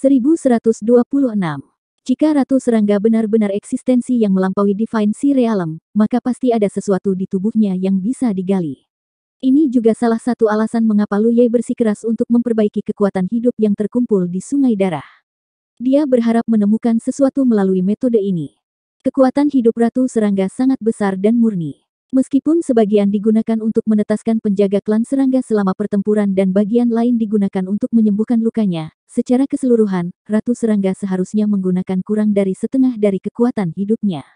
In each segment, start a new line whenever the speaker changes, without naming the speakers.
1126. Jika Ratu Serangga benar-benar eksistensi yang melampaui Divine Realm, maka pasti ada sesuatu di tubuhnya yang bisa digali. Ini juga salah satu alasan mengapa Ye bersikeras untuk memperbaiki kekuatan hidup yang terkumpul di Sungai Darah. Dia berharap menemukan sesuatu melalui metode ini. Kekuatan hidup Ratu Serangga sangat besar dan murni. Meskipun sebagian digunakan untuk menetaskan penjaga klan serangga selama pertempuran dan bagian lain digunakan untuk menyembuhkan lukanya, secara keseluruhan, Ratu Serangga seharusnya menggunakan kurang dari setengah dari kekuatan hidupnya.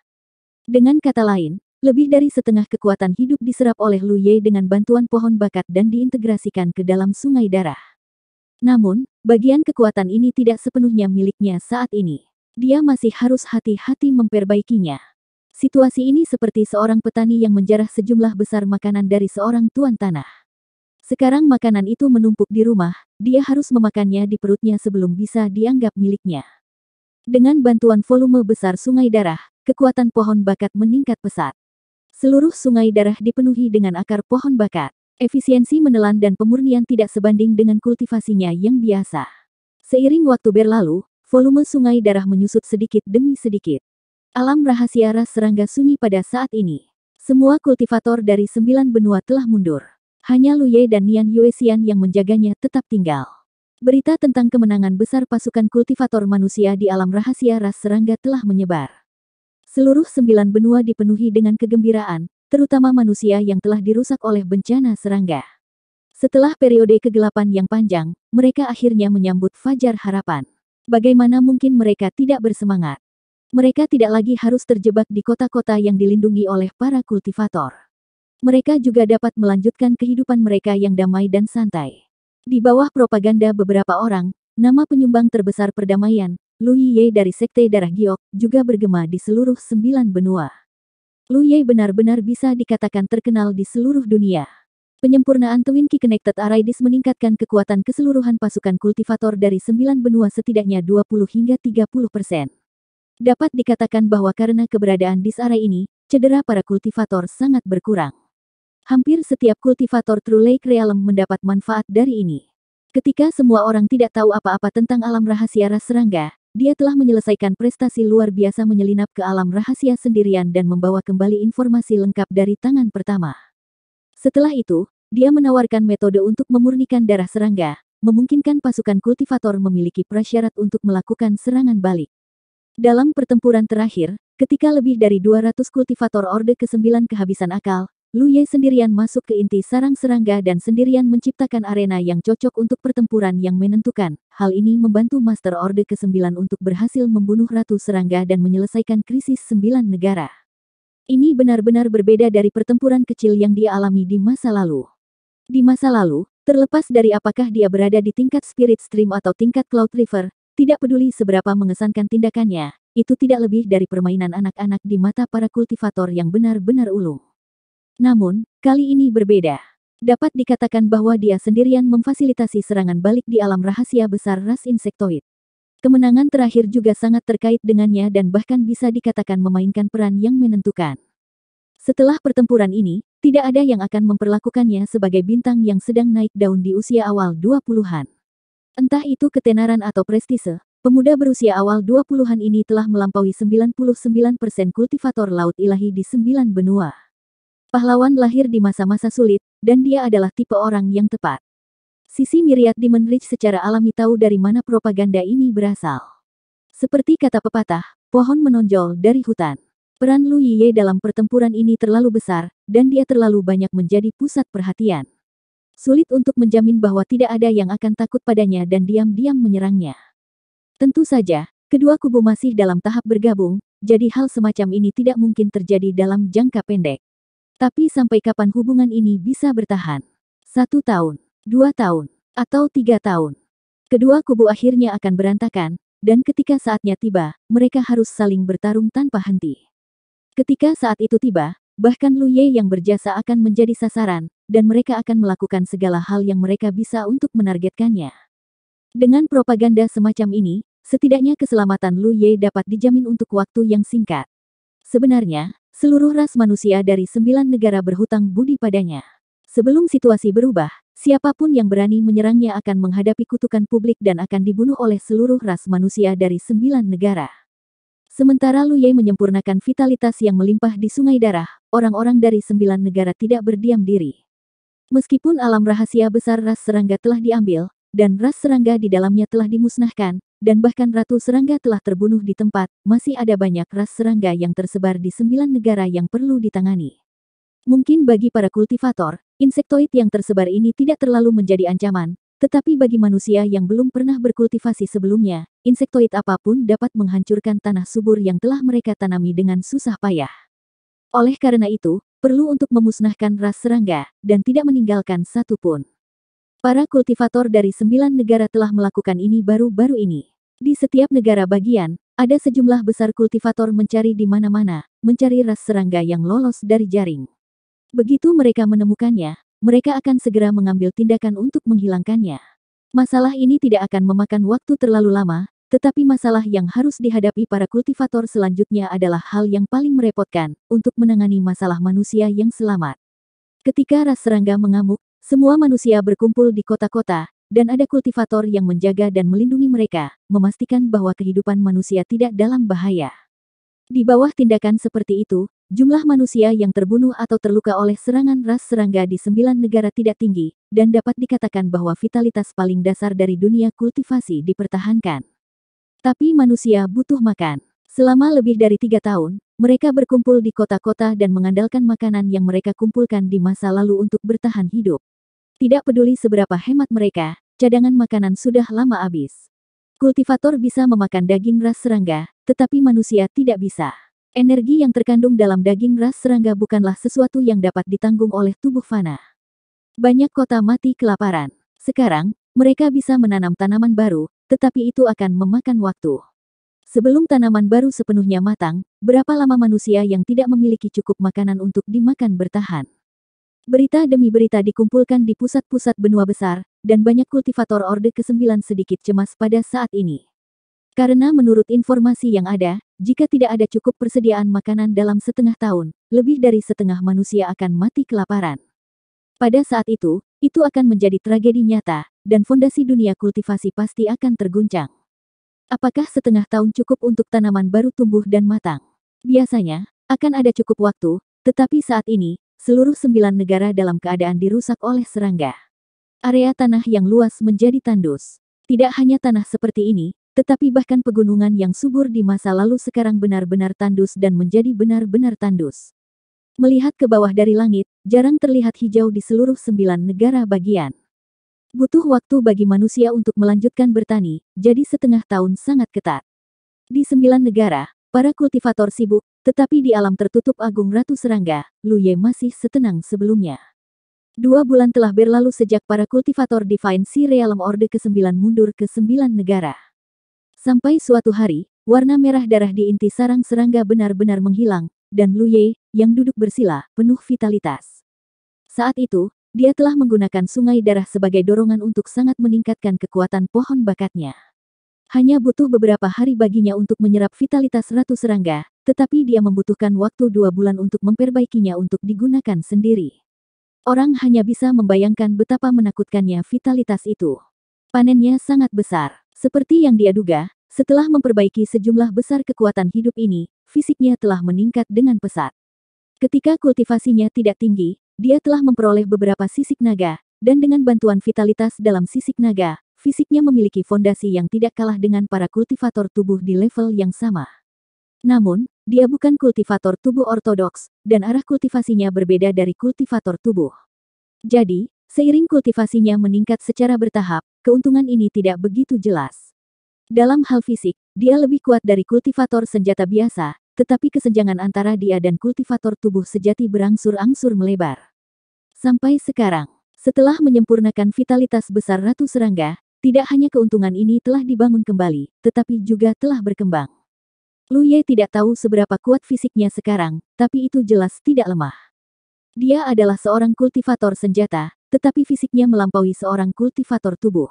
Dengan kata lain, lebih dari setengah kekuatan hidup diserap oleh Lu Ye dengan bantuan pohon bakat dan diintegrasikan ke dalam sungai darah. Namun, bagian kekuatan ini tidak sepenuhnya miliknya saat ini. Dia masih harus hati-hati memperbaikinya. Situasi ini seperti seorang petani yang menjarah sejumlah besar makanan dari seorang tuan tanah. Sekarang makanan itu menumpuk di rumah, dia harus memakannya di perutnya sebelum bisa dianggap miliknya. Dengan bantuan volume besar sungai darah, kekuatan pohon bakat meningkat pesat. Seluruh sungai darah dipenuhi dengan akar pohon bakat. Efisiensi menelan dan pemurnian tidak sebanding dengan kultivasinya yang biasa. Seiring waktu berlalu, volume sungai darah menyusut sedikit demi sedikit. Alam rahasia ras serangga sunyi pada saat ini. Semua kultivator dari sembilan benua telah mundur. Hanya Lu Ye dan Nian Yue Xian yang menjaganya tetap tinggal. Berita tentang kemenangan besar pasukan kultivator manusia di alam rahasia ras serangga telah menyebar. Seluruh sembilan benua dipenuhi dengan kegembiraan, terutama manusia yang telah dirusak oleh bencana serangga. Setelah periode kegelapan yang panjang, mereka akhirnya menyambut fajar harapan. Bagaimana mungkin mereka tidak bersemangat? Mereka tidak lagi harus terjebak di kota-kota yang dilindungi oleh para kultivator. Mereka juga dapat melanjutkan kehidupan mereka yang damai dan santai. Di bawah propaganda beberapa orang, nama penyumbang terbesar perdamaian, Lu Ye dari Sekte Darah Giok, juga bergema di seluruh sembilan benua. Lu Ye benar-benar bisa dikatakan terkenal di seluruh dunia. Penyempurnaan Twin Key Connected Arraydis meningkatkan kekuatan keseluruhan pasukan kultivator dari sembilan benua setidaknya 20 hingga 30 persen. Dapat dikatakan bahwa karena keberadaan disarray ini, cedera para kultivator sangat berkurang. Hampir setiap kultivator True Lake Realm mendapat manfaat dari ini. Ketika semua orang tidak tahu apa-apa tentang alam rahasia ras serangga, dia telah menyelesaikan prestasi luar biasa menyelinap ke alam rahasia sendirian dan membawa kembali informasi lengkap dari tangan pertama. Setelah itu, dia menawarkan metode untuk memurnikan darah serangga, memungkinkan pasukan kultivator memiliki prasyarat untuk melakukan serangan balik. Dalam pertempuran terakhir, ketika lebih dari 200 kultivator Orde ke-9 kehabisan akal, Lu Ye sendirian masuk ke inti sarang serangga dan sendirian menciptakan arena yang cocok untuk pertempuran yang menentukan. Hal ini membantu Master Orde ke-9 untuk berhasil membunuh Ratu Serangga dan menyelesaikan krisis sembilan negara. Ini benar-benar berbeda dari pertempuran kecil yang dia alami di masa lalu. Di masa lalu, terlepas dari apakah dia berada di tingkat Spirit Stream atau tingkat Cloud River, tidak peduli seberapa mengesankan tindakannya, itu tidak lebih dari permainan anak-anak di mata para kultivator yang benar-benar ulung. Namun, kali ini berbeda. Dapat dikatakan bahwa dia sendirian memfasilitasi serangan balik di alam rahasia besar ras insektoid. Kemenangan terakhir juga sangat terkait dengannya dan bahkan bisa dikatakan memainkan peran yang menentukan. Setelah pertempuran ini, tidak ada yang akan memperlakukannya sebagai bintang yang sedang naik daun di usia awal 20-an. Entah itu ketenaran atau prestise, pemuda berusia awal 20-an ini telah melampaui 99% kultivator laut ilahi di sembilan benua. Pahlawan lahir di masa-masa sulit, dan dia adalah tipe orang yang tepat. Sisi miriat di Menrich secara alami tahu dari mana propaganda ini berasal. Seperti kata pepatah, pohon menonjol dari hutan. Peran Lu Yiye dalam pertempuran ini terlalu besar, dan dia terlalu banyak menjadi pusat perhatian. Sulit untuk menjamin bahwa tidak ada yang akan takut padanya dan diam-diam menyerangnya. Tentu saja, kedua kubu masih dalam tahap bergabung, jadi hal semacam ini tidak mungkin terjadi dalam jangka pendek. Tapi sampai kapan hubungan ini bisa bertahan? Satu tahun, dua tahun, atau tiga tahun. Kedua kubu akhirnya akan berantakan, dan ketika saatnya tiba, mereka harus saling bertarung tanpa henti. Ketika saat itu tiba, bahkan Lu Ye yang berjasa akan menjadi sasaran, dan mereka akan melakukan segala hal yang mereka bisa untuk menargetkannya. Dengan propaganda semacam ini, setidaknya keselamatan Lu Ye dapat dijamin untuk waktu yang singkat. Sebenarnya, seluruh ras manusia dari sembilan negara berhutang budi padanya. Sebelum situasi berubah, siapapun yang berani menyerangnya akan menghadapi kutukan publik dan akan dibunuh oleh seluruh ras manusia dari sembilan negara. Sementara Lu Ye menyempurnakan vitalitas yang melimpah di sungai darah, orang-orang dari sembilan negara tidak berdiam diri. Meskipun alam rahasia besar ras serangga telah diambil, dan ras serangga di dalamnya telah dimusnahkan, dan bahkan ratu serangga telah terbunuh di tempat, masih ada banyak ras serangga yang tersebar di sembilan negara yang perlu ditangani. Mungkin bagi para kultivator, insektoid yang tersebar ini tidak terlalu menjadi ancaman, tetapi bagi manusia yang belum pernah berkultivasi sebelumnya, insektoid apapun dapat menghancurkan tanah subur yang telah mereka tanami dengan susah payah. Oleh karena itu, perlu untuk memusnahkan ras serangga, dan tidak meninggalkan satu pun. Para kultivator dari sembilan negara telah melakukan ini baru-baru ini. Di setiap negara bagian, ada sejumlah besar kultivator mencari di mana-mana, mencari ras serangga yang lolos dari jaring. Begitu mereka menemukannya, mereka akan segera mengambil tindakan untuk menghilangkannya. Masalah ini tidak akan memakan waktu terlalu lama, tetapi masalah yang harus dihadapi para kultivator selanjutnya adalah hal yang paling merepotkan, untuk menangani masalah manusia yang selamat. Ketika ras serangga mengamuk, semua manusia berkumpul di kota-kota, dan ada kultivator yang menjaga dan melindungi mereka, memastikan bahwa kehidupan manusia tidak dalam bahaya. Di bawah tindakan seperti itu, jumlah manusia yang terbunuh atau terluka oleh serangan ras serangga di sembilan negara tidak tinggi, dan dapat dikatakan bahwa vitalitas paling dasar dari dunia kultivasi dipertahankan. Tapi manusia butuh makan. Selama lebih dari tiga tahun, mereka berkumpul di kota-kota dan mengandalkan makanan yang mereka kumpulkan di masa lalu untuk bertahan hidup. Tidak peduli seberapa hemat mereka, cadangan makanan sudah lama habis. Kultivator bisa memakan daging ras serangga, tetapi manusia tidak bisa. Energi yang terkandung dalam daging ras serangga bukanlah sesuatu yang dapat ditanggung oleh tubuh fana. Banyak kota mati kelaparan. Sekarang, mereka bisa menanam tanaman baru, tetapi itu akan memakan waktu. Sebelum tanaman baru sepenuhnya matang, berapa lama manusia yang tidak memiliki cukup makanan untuk dimakan bertahan? Berita demi berita dikumpulkan di pusat-pusat benua besar, dan banyak kultivator Orde ke-9 sedikit cemas pada saat ini. Karena menurut informasi yang ada, jika tidak ada cukup persediaan makanan dalam setengah tahun, lebih dari setengah manusia akan mati kelaparan. Pada saat itu, itu akan menjadi tragedi nyata, dan fondasi dunia kultivasi pasti akan terguncang. Apakah setengah tahun cukup untuk tanaman baru tumbuh dan matang? Biasanya, akan ada cukup waktu, tetapi saat ini, seluruh sembilan negara dalam keadaan dirusak oleh serangga. Area tanah yang luas menjadi tandus. Tidak hanya tanah seperti ini, tetapi bahkan pegunungan yang subur di masa lalu sekarang benar-benar tandus dan menjadi benar-benar tandus. Melihat ke bawah dari langit, jarang terlihat hijau di seluruh sembilan negara bagian. Butuh waktu bagi manusia untuk melanjutkan bertani, jadi setengah tahun sangat ketat. Di sembilan negara, para kultivator sibuk, tetapi di alam tertutup Agung Ratu Serangga, Luye masih setenang sebelumnya. Dua bulan telah berlalu sejak para kultivator Divine Sea Realm Orde ke-9 mundur ke sembilan negara. Sampai suatu hari, warna merah darah di inti sarang serangga benar-benar menghilang, dan Luye, yang duduk bersila, penuh vitalitas. Saat itu, dia telah menggunakan sungai darah sebagai dorongan untuk sangat meningkatkan kekuatan pohon bakatnya. Hanya butuh beberapa hari baginya untuk menyerap vitalitas ratu serangga, tetapi dia membutuhkan waktu dua bulan untuk memperbaikinya untuk digunakan sendiri. Orang hanya bisa membayangkan betapa menakutkannya vitalitas itu. Panennya sangat besar. Seperti yang dia duga, setelah memperbaiki sejumlah besar kekuatan hidup ini, fisiknya telah meningkat dengan pesat. Ketika kultivasinya tidak tinggi, dia telah memperoleh beberapa sisik naga, dan dengan bantuan vitalitas dalam sisik naga, fisiknya memiliki fondasi yang tidak kalah dengan para kultivator tubuh di level yang sama. Namun, dia bukan kultivator tubuh ortodoks, dan arah kultivasinya berbeda dari kultivator tubuh. Jadi, seiring kultivasinya meningkat secara bertahap, keuntungan ini tidak begitu jelas. Dalam hal fisik, dia lebih kuat dari kultivator senjata biasa, tetapi kesenjangan antara dia dan kultivator tubuh sejati berangsur-angsur melebar. Sampai sekarang, setelah menyempurnakan vitalitas besar Ratu Serangga, tidak hanya keuntungan ini telah dibangun kembali, tetapi juga telah berkembang. Lu Ye tidak tahu seberapa kuat fisiknya sekarang, tapi itu jelas tidak lemah. Dia adalah seorang kultivator senjata, tetapi fisiknya melampaui seorang kultivator tubuh.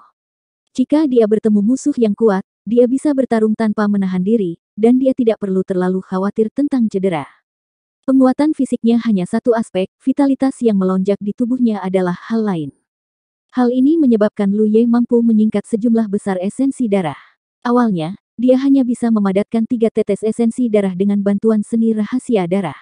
Jika dia bertemu musuh yang kuat, dia bisa bertarung tanpa menahan diri, dan dia tidak perlu terlalu khawatir tentang cedera. Penguatan fisiknya hanya satu aspek, vitalitas yang melonjak di tubuhnya adalah hal lain. Hal ini menyebabkan Lu Ye mampu menyingkat sejumlah besar esensi darah. Awalnya, dia hanya bisa memadatkan tiga tetes esensi darah dengan bantuan seni rahasia darah.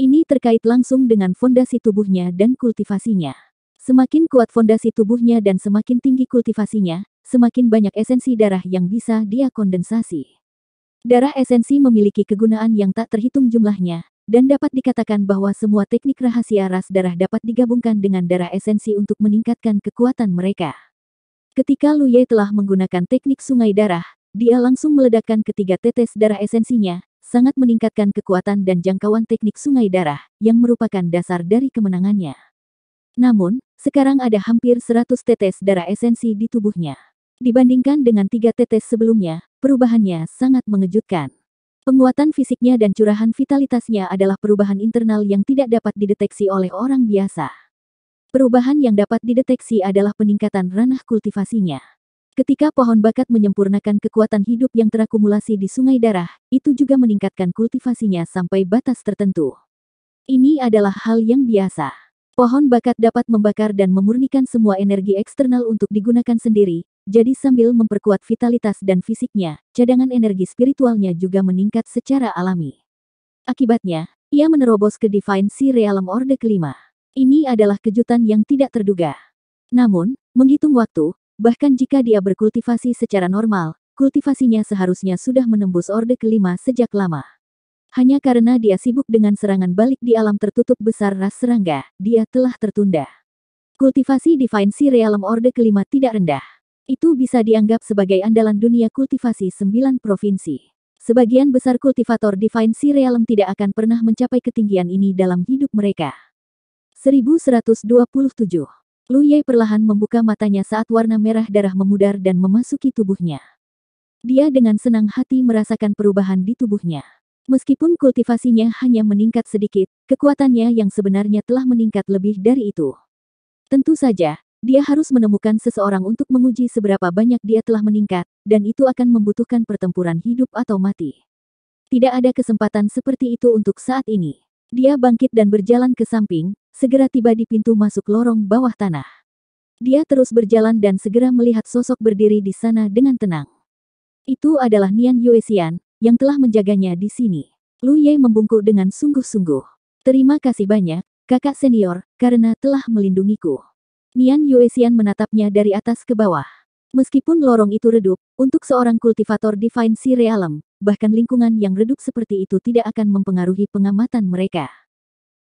Ini terkait langsung dengan fondasi tubuhnya dan kultivasinya. Semakin kuat fondasi tubuhnya dan semakin tinggi kultivasinya, semakin banyak esensi darah yang bisa dia kondensasi. Darah esensi memiliki kegunaan yang tak terhitung jumlahnya, dan dapat dikatakan bahwa semua teknik rahasia ras darah dapat digabungkan dengan darah esensi untuk meningkatkan kekuatan mereka. Ketika Lu Ye telah menggunakan teknik sungai darah, dia langsung meledakkan ketiga tetes darah esensinya, sangat meningkatkan kekuatan dan jangkauan teknik sungai darah, yang merupakan dasar dari kemenangannya. Namun, sekarang ada hampir 100 tetes darah esensi di tubuhnya. Dibandingkan dengan tiga tetes sebelumnya, Perubahannya sangat mengejutkan. Penguatan fisiknya dan curahan vitalitasnya adalah perubahan internal yang tidak dapat dideteksi oleh orang biasa. Perubahan yang dapat dideteksi adalah peningkatan ranah kultivasinya. Ketika pohon bakat menyempurnakan kekuatan hidup yang terakumulasi di sungai darah, itu juga meningkatkan kultivasinya sampai batas tertentu. Ini adalah hal yang biasa. Pohon bakat dapat membakar dan memurnikan semua energi eksternal untuk digunakan sendiri, jadi sambil memperkuat vitalitas dan fisiknya, cadangan energi spiritualnya juga meningkat secara alami. Akibatnya, ia menerobos ke Divine Sea Realm Orde kelima. Ini adalah kejutan yang tidak terduga. Namun, menghitung waktu, bahkan jika dia berkultivasi secara normal, kultivasinya seharusnya sudah menembus Orde kelima sejak lama. Hanya karena dia sibuk dengan serangan balik di alam tertutup besar ras serangga, dia telah tertunda. Kultivasi Divine Sea Realm Orde kelima tidak rendah. Itu bisa dianggap sebagai andalan dunia kultivasi sembilan provinsi. Sebagian besar kultivator Divine Realm tidak akan pernah mencapai ketinggian ini dalam hidup mereka. 1127 Lu Ye perlahan membuka matanya saat warna merah darah memudar dan memasuki tubuhnya. Dia dengan senang hati merasakan perubahan di tubuhnya. Meskipun kultivasinya hanya meningkat sedikit, kekuatannya yang sebenarnya telah meningkat lebih dari itu. Tentu saja, dia harus menemukan seseorang untuk menguji seberapa banyak dia telah meningkat, dan itu akan membutuhkan pertempuran hidup atau mati. Tidak ada kesempatan seperti itu untuk saat ini. Dia bangkit dan berjalan ke samping, segera tiba di pintu masuk lorong bawah tanah. Dia terus berjalan dan segera melihat sosok berdiri di sana dengan tenang. Itu adalah Nian Yuexian, yang telah menjaganya di sini. Lu Ye membungkuk dengan sungguh-sungguh. Terima kasih banyak, kakak senior, karena telah melindungiku. Nian Yue Yuexian menatapnya dari atas ke bawah. Meskipun lorong itu redup, untuk seorang kultivator Divine Sea Realm, bahkan lingkungan yang redup seperti itu tidak akan mempengaruhi pengamatan mereka.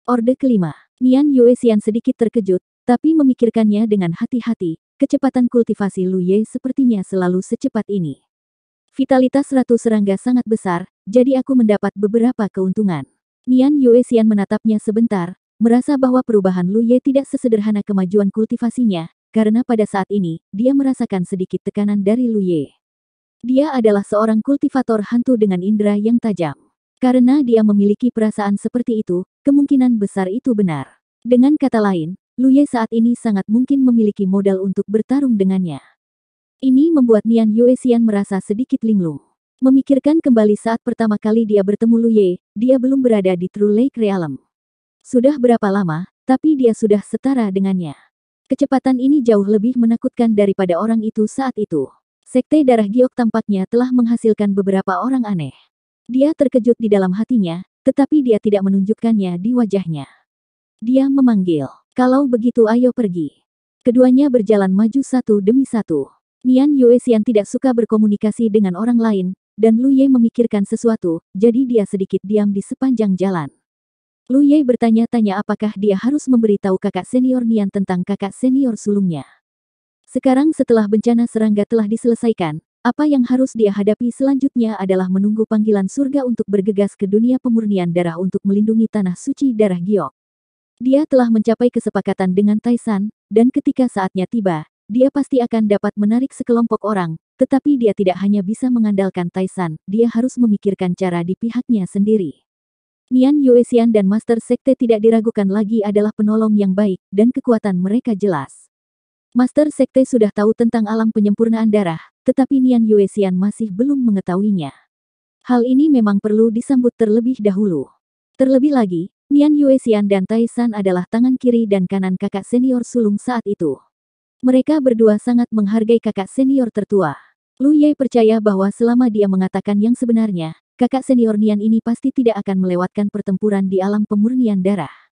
Orde kelima, Nian Yue Yuexian sedikit terkejut, tapi memikirkannya dengan hati-hati, kecepatan kultivasi Lu Ye sepertinya selalu secepat ini. Vitalitas Ratu Serangga sangat besar, jadi aku mendapat beberapa keuntungan. Nian Yue Yuexian menatapnya sebentar, merasa bahwa perubahan Lu Ye tidak sesederhana kemajuan kultivasinya, karena pada saat ini, dia merasakan sedikit tekanan dari Lu Ye. Dia adalah seorang kultivator hantu dengan indera yang tajam. Karena dia memiliki perasaan seperti itu, kemungkinan besar itu benar. Dengan kata lain, Lu Ye saat ini sangat mungkin memiliki modal untuk bertarung dengannya. Ini membuat Nian Yue Xian merasa sedikit linglung. Memikirkan kembali saat pertama kali dia bertemu Lu Ye, dia belum berada di True Lake Realm. Sudah berapa lama, tapi dia sudah setara dengannya. Kecepatan ini jauh lebih menakutkan daripada orang itu saat itu. Sekte darah giok tampaknya telah menghasilkan beberapa orang aneh. Dia terkejut di dalam hatinya, tetapi dia tidak menunjukkannya di wajahnya. Dia memanggil, kalau begitu ayo pergi. Keduanya berjalan maju satu demi satu. Nian Yue Yuexian tidak suka berkomunikasi dengan orang lain, dan Lu Ye memikirkan sesuatu, jadi dia sedikit diam di sepanjang jalan. Lu Ye bertanya-tanya apakah dia harus memberitahu kakak senior Nian tentang kakak senior sulungnya. Sekarang setelah bencana serangga telah diselesaikan, apa yang harus dia hadapi selanjutnya adalah menunggu panggilan surga untuk bergegas ke dunia pemurnian darah untuk melindungi tanah suci darah giok. Dia telah mencapai kesepakatan dengan Taisan, dan ketika saatnya tiba, dia pasti akan dapat menarik sekelompok orang, tetapi dia tidak hanya bisa mengandalkan Taisan, dia harus memikirkan cara di pihaknya sendiri. Nian Yuexian dan Master Sekte tidak diragukan lagi adalah penolong yang baik, dan kekuatan mereka jelas. Master Sekte sudah tahu tentang alam penyempurnaan darah, tetapi Nian Yuexian masih belum mengetahuinya. Hal ini memang perlu disambut terlebih dahulu. Terlebih lagi, Nian Yuexian dan Tai adalah tangan kiri dan kanan kakak senior sulung saat itu. Mereka berdua sangat menghargai kakak senior tertua. Lu Ye percaya bahwa selama dia mengatakan yang sebenarnya, Kakak senior Nian ini pasti tidak akan melewatkan pertempuran di alam pemurnian darah.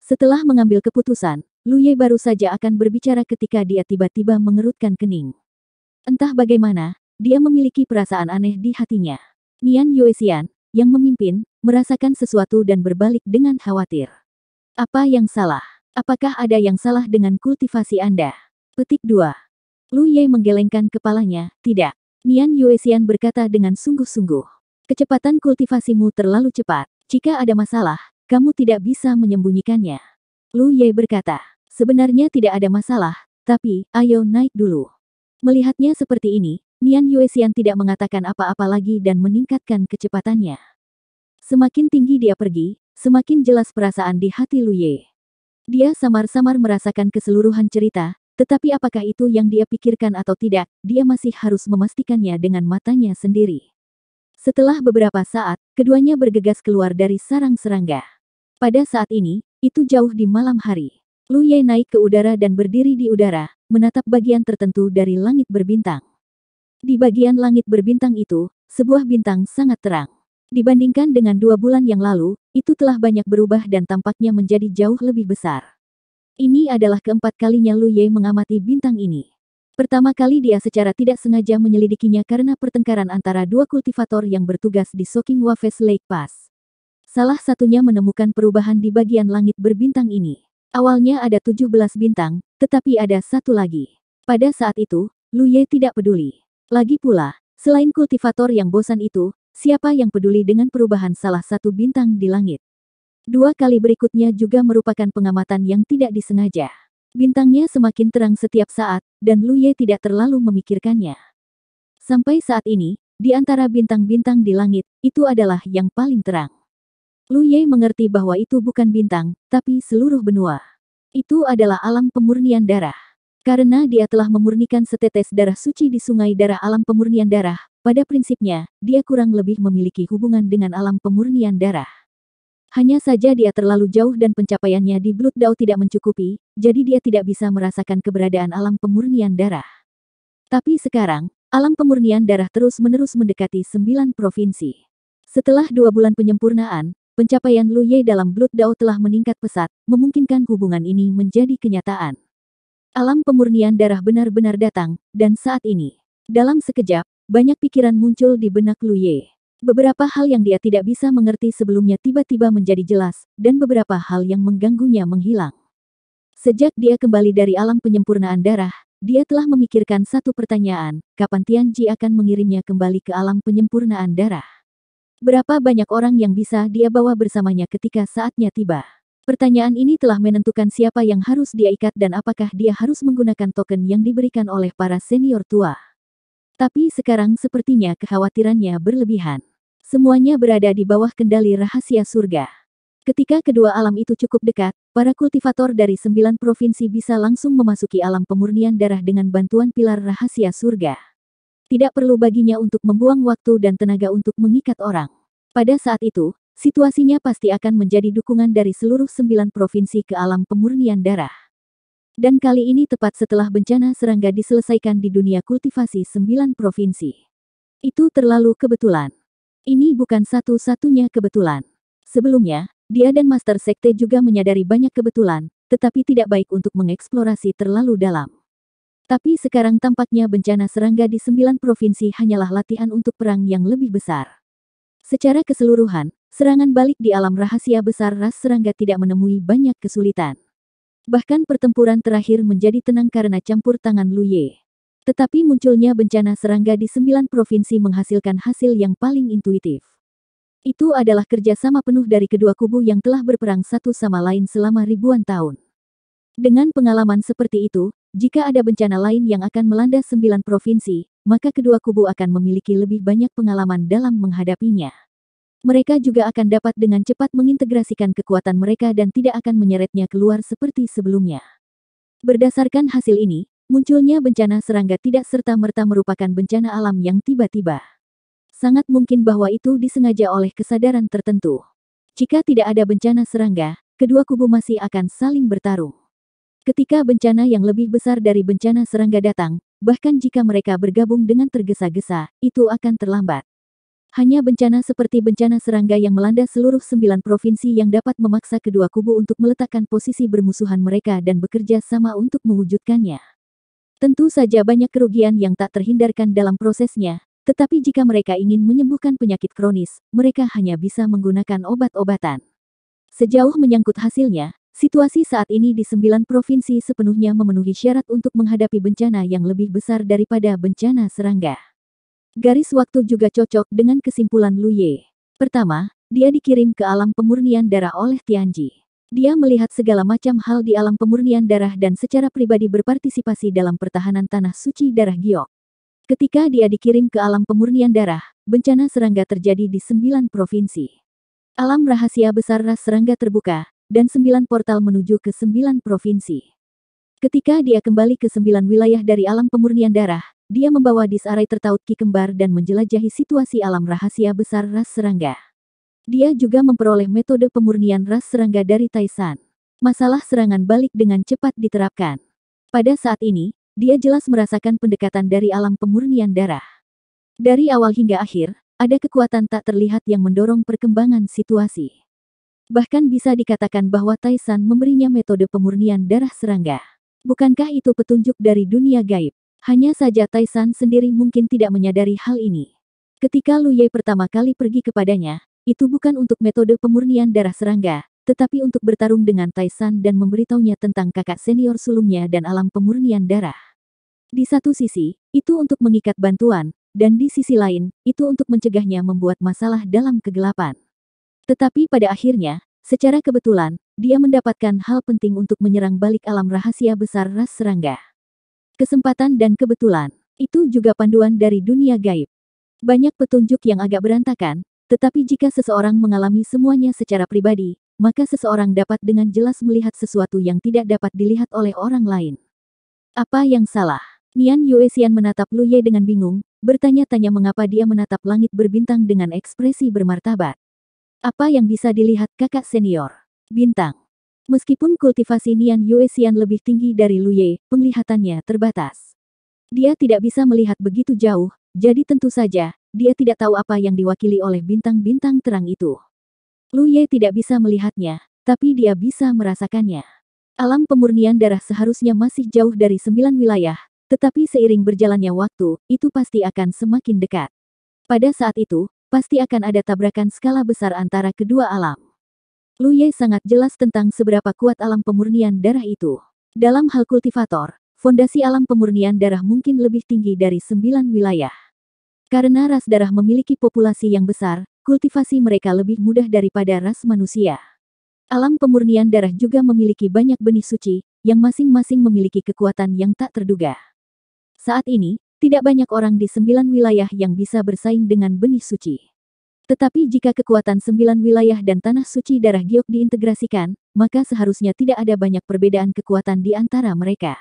Setelah mengambil keputusan, Lu Ye baru saja akan berbicara ketika dia tiba-tiba mengerutkan kening. Entah bagaimana, dia memiliki perasaan aneh di hatinya. Nian Yuexian, yang memimpin, merasakan sesuatu dan berbalik dengan khawatir. Apa yang salah? Apakah ada yang salah dengan kultivasi Anda? Petik 2. Lu Ye menggelengkan kepalanya, tidak. Nian Yuexian berkata dengan sungguh-sungguh. Kecepatan kultivasimu terlalu cepat. Jika ada masalah, kamu tidak bisa menyembunyikannya. Lu Ye berkata, sebenarnya tidak ada masalah, tapi ayo naik dulu. Melihatnya seperti ini, Nian Yue Yuexian tidak mengatakan apa-apa lagi dan meningkatkan kecepatannya. Semakin tinggi dia pergi, semakin jelas perasaan di hati Lu Ye. Dia samar-samar merasakan keseluruhan cerita, tetapi apakah itu yang dia pikirkan atau tidak, dia masih harus memastikannya dengan matanya sendiri. Setelah beberapa saat, keduanya bergegas keluar dari sarang serangga. Pada saat ini, itu jauh di malam hari. Lu Ye naik ke udara dan berdiri di udara, menatap bagian tertentu dari langit berbintang. Di bagian langit berbintang itu, sebuah bintang sangat terang. Dibandingkan dengan dua bulan yang lalu, itu telah banyak berubah dan tampaknya menjadi jauh lebih besar. Ini adalah keempat kalinya Lu Ye mengamati bintang ini. Pertama kali dia secara tidak sengaja menyelidikinya karena pertengkaran antara dua kultivator yang bertugas di Soaking Waves Lake Pass. Salah satunya menemukan perubahan di bagian langit berbintang ini. Awalnya ada 17 bintang, tetapi ada satu lagi. Pada saat itu, Lu Ye tidak peduli. Lagi pula, selain kultivator yang bosan itu, siapa yang peduli dengan perubahan salah satu bintang di langit? Dua kali berikutnya juga merupakan pengamatan yang tidak disengaja. Bintangnya semakin terang setiap saat, dan Lu Ye tidak terlalu memikirkannya. Sampai saat ini, di antara bintang-bintang di langit, itu adalah yang paling terang. Lu Ye mengerti bahwa itu bukan bintang, tapi seluruh benua. Itu adalah alam pemurnian darah. Karena dia telah memurnikan setetes darah suci di sungai darah alam pemurnian darah, pada prinsipnya, dia kurang lebih memiliki hubungan dengan alam pemurnian darah. Hanya saja dia terlalu jauh dan pencapaiannya di Blood Dao tidak mencukupi, jadi dia tidak bisa merasakan keberadaan alam pemurnian darah. Tapi sekarang, alam pemurnian darah terus-menerus mendekati sembilan provinsi. Setelah dua bulan penyempurnaan, pencapaian Lu Ye dalam Blood Dao telah meningkat pesat, memungkinkan hubungan ini menjadi kenyataan. Alam pemurnian darah benar-benar datang, dan saat ini, dalam sekejap, banyak pikiran muncul di benak Lu Ye. Beberapa hal yang dia tidak bisa mengerti sebelumnya tiba-tiba menjadi jelas, dan beberapa hal yang mengganggunya menghilang. Sejak dia kembali dari alam penyempurnaan darah, dia telah memikirkan satu pertanyaan, kapan Tianji akan mengirimnya kembali ke alam penyempurnaan darah. Berapa banyak orang yang bisa dia bawa bersamanya ketika saatnya tiba. Pertanyaan ini telah menentukan siapa yang harus dia ikat dan apakah dia harus menggunakan token yang diberikan oleh para senior tua. Tapi sekarang sepertinya kekhawatirannya berlebihan. Semuanya berada di bawah kendali rahasia surga. Ketika kedua alam itu cukup dekat, para kultivator dari sembilan provinsi bisa langsung memasuki alam pemurnian darah dengan bantuan pilar rahasia surga. Tidak perlu baginya untuk membuang waktu dan tenaga untuk mengikat orang. Pada saat itu, situasinya pasti akan menjadi dukungan dari seluruh sembilan provinsi ke alam pemurnian darah. Dan kali ini tepat setelah bencana serangga diselesaikan di dunia kultivasi sembilan provinsi. Itu terlalu kebetulan. Ini bukan satu-satunya kebetulan. Sebelumnya, dia dan Master Sekte juga menyadari banyak kebetulan, tetapi tidak baik untuk mengeksplorasi terlalu dalam. Tapi sekarang tampaknya bencana serangga di sembilan provinsi hanyalah latihan untuk perang yang lebih besar. Secara keseluruhan, serangan balik di alam rahasia besar ras serangga tidak menemui banyak kesulitan. Bahkan pertempuran terakhir menjadi tenang karena campur tangan Luye. Tetapi munculnya bencana serangga di sembilan provinsi menghasilkan hasil yang paling intuitif. Itu adalah kerjasama penuh dari kedua kubu yang telah berperang satu sama lain selama ribuan tahun. Dengan pengalaman seperti itu, jika ada bencana lain yang akan melanda sembilan provinsi, maka kedua kubu akan memiliki lebih banyak pengalaman dalam menghadapinya mereka juga akan dapat dengan cepat mengintegrasikan kekuatan mereka dan tidak akan menyeretnya keluar seperti sebelumnya. Berdasarkan hasil ini, Munculnya bencana serangga tidak serta-merta merupakan bencana alam yang tiba-tiba. Sangat mungkin bahwa itu disengaja oleh kesadaran tertentu. Jika tidak ada bencana serangga, kedua kubu masih akan saling bertarung. Ketika bencana yang lebih besar dari bencana serangga datang, bahkan jika mereka bergabung dengan tergesa-gesa, itu akan terlambat. Hanya bencana seperti bencana serangga yang melanda seluruh sembilan provinsi yang dapat memaksa kedua kubu untuk meletakkan posisi bermusuhan mereka dan bekerja sama untuk mewujudkannya. Tentu saja banyak kerugian yang tak terhindarkan dalam prosesnya, tetapi jika mereka ingin menyembuhkan penyakit kronis, mereka hanya bisa menggunakan obat-obatan. Sejauh menyangkut hasilnya, situasi saat ini di sembilan provinsi sepenuhnya memenuhi syarat untuk menghadapi bencana yang lebih besar daripada bencana serangga. Garis waktu juga cocok dengan kesimpulan Lu Ye. Pertama, dia dikirim ke alam pemurnian darah oleh Tianji. Dia melihat segala macam hal di alam pemurnian darah dan secara pribadi berpartisipasi dalam pertahanan tanah suci darah giok. Ketika dia dikirim ke alam pemurnian darah, bencana serangga terjadi di sembilan provinsi. Alam rahasia besar ras serangga terbuka, dan sembilan portal menuju ke sembilan provinsi. Ketika dia kembali ke sembilan wilayah dari alam pemurnian darah, dia membawa disarai tertaut ki kembar dan menjelajahi situasi alam rahasia besar ras serangga. Dia juga memperoleh metode pemurnian ras serangga dari Taisan. Masalah serangan balik dengan cepat diterapkan. Pada saat ini, dia jelas merasakan pendekatan dari alam pemurnian darah. Dari awal hingga akhir, ada kekuatan tak terlihat yang mendorong perkembangan situasi. Bahkan bisa dikatakan bahwa Taisan memberinya metode pemurnian darah serangga. Bukankah itu petunjuk dari dunia gaib? Hanya saja Taisan sendiri mungkin tidak menyadari hal ini. Ketika Lu Ye pertama kali pergi kepadanya, itu bukan untuk metode pemurnian darah serangga, tetapi untuk bertarung dengan Taisan dan memberitahunya tentang kakak senior sulungnya dan alam pemurnian darah. Di satu sisi, itu untuk mengikat bantuan, dan di sisi lain, itu untuk mencegahnya membuat masalah dalam kegelapan. Tetapi pada akhirnya, secara kebetulan, dia mendapatkan hal penting untuk menyerang balik alam rahasia besar ras serangga. Kesempatan dan kebetulan, itu juga panduan dari dunia gaib. Banyak petunjuk yang agak berantakan, tetapi jika seseorang mengalami semuanya secara pribadi, maka seseorang dapat dengan jelas melihat sesuatu yang tidak dapat dilihat oleh orang lain. Apa yang salah? Nian Yuexian menatap Lu Ye dengan bingung, bertanya-tanya mengapa dia menatap langit berbintang dengan ekspresi bermartabat. Apa yang bisa dilihat kakak senior? Bintang. Meskipun kultivasi Nian Yuexian lebih tinggi dari Lu Ye, penglihatannya terbatas. Dia tidak bisa melihat begitu jauh, jadi tentu saja, dia tidak tahu apa yang diwakili oleh bintang-bintang terang itu. Lu Ye tidak bisa melihatnya, tapi dia bisa merasakannya. Alam pemurnian darah seharusnya masih jauh dari sembilan wilayah, tetapi seiring berjalannya waktu, itu pasti akan semakin dekat. Pada saat itu, pasti akan ada tabrakan skala besar antara kedua alam. Lu Ye sangat jelas tentang seberapa kuat alam pemurnian darah itu. Dalam hal kultivator, fondasi alam pemurnian darah mungkin lebih tinggi dari sembilan wilayah. Karena ras darah memiliki populasi yang besar, kultivasi mereka lebih mudah daripada ras manusia. Alam pemurnian darah juga memiliki banyak benih suci, yang masing-masing memiliki kekuatan yang tak terduga. Saat ini, tidak banyak orang di sembilan wilayah yang bisa bersaing dengan benih suci. Tetapi jika kekuatan sembilan wilayah dan tanah suci darah giok diintegrasikan, maka seharusnya tidak ada banyak perbedaan kekuatan di antara mereka.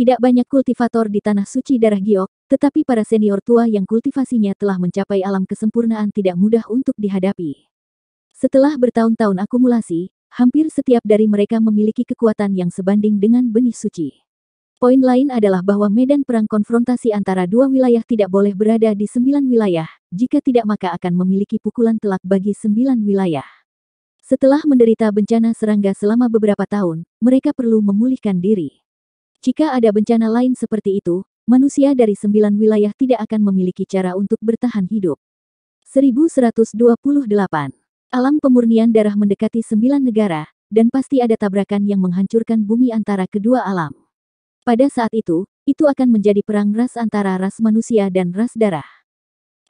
Tidak banyak kultivator di Tanah Suci Darah Giok, tetapi para senior tua yang kultivasinya telah mencapai alam kesempurnaan tidak mudah untuk dihadapi. Setelah bertahun-tahun akumulasi, hampir setiap dari mereka memiliki kekuatan yang sebanding dengan benih suci. Poin lain adalah bahwa medan perang konfrontasi antara dua wilayah tidak boleh berada di sembilan wilayah, jika tidak maka akan memiliki pukulan telak bagi sembilan wilayah. Setelah menderita bencana serangga selama beberapa tahun, mereka perlu memulihkan diri. Jika ada bencana lain seperti itu, manusia dari sembilan wilayah tidak akan memiliki cara untuk bertahan hidup. 1128. Alam pemurnian darah mendekati sembilan negara, dan pasti ada tabrakan yang menghancurkan bumi antara kedua alam. Pada saat itu, itu akan menjadi perang ras antara ras manusia dan ras darah.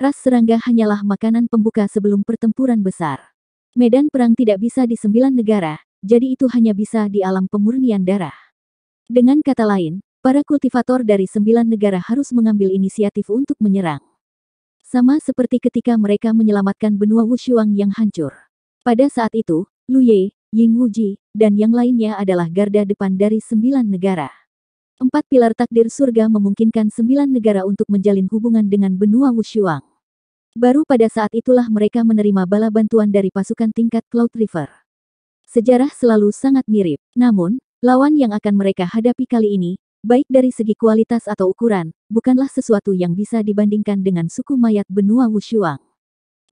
Ras serangga hanyalah makanan pembuka sebelum pertempuran besar. Medan perang tidak bisa di sembilan negara, jadi itu hanya bisa di alam pemurnian darah. Dengan kata lain, para kultivator dari sembilan negara harus mengambil inisiatif untuk menyerang. Sama seperti ketika mereka menyelamatkan benua Wushuang yang hancur. Pada saat itu, Lu Ye, Ying Wuji, dan yang lainnya adalah garda depan dari sembilan negara. Empat pilar takdir surga memungkinkan sembilan negara untuk menjalin hubungan dengan benua Wushuang. Baru pada saat itulah mereka menerima bala bantuan dari pasukan tingkat Cloud River. Sejarah selalu sangat mirip, namun, Lawan yang akan mereka hadapi kali ini, baik dari segi kualitas atau ukuran, bukanlah sesuatu yang bisa dibandingkan dengan suku mayat benua Wushuang.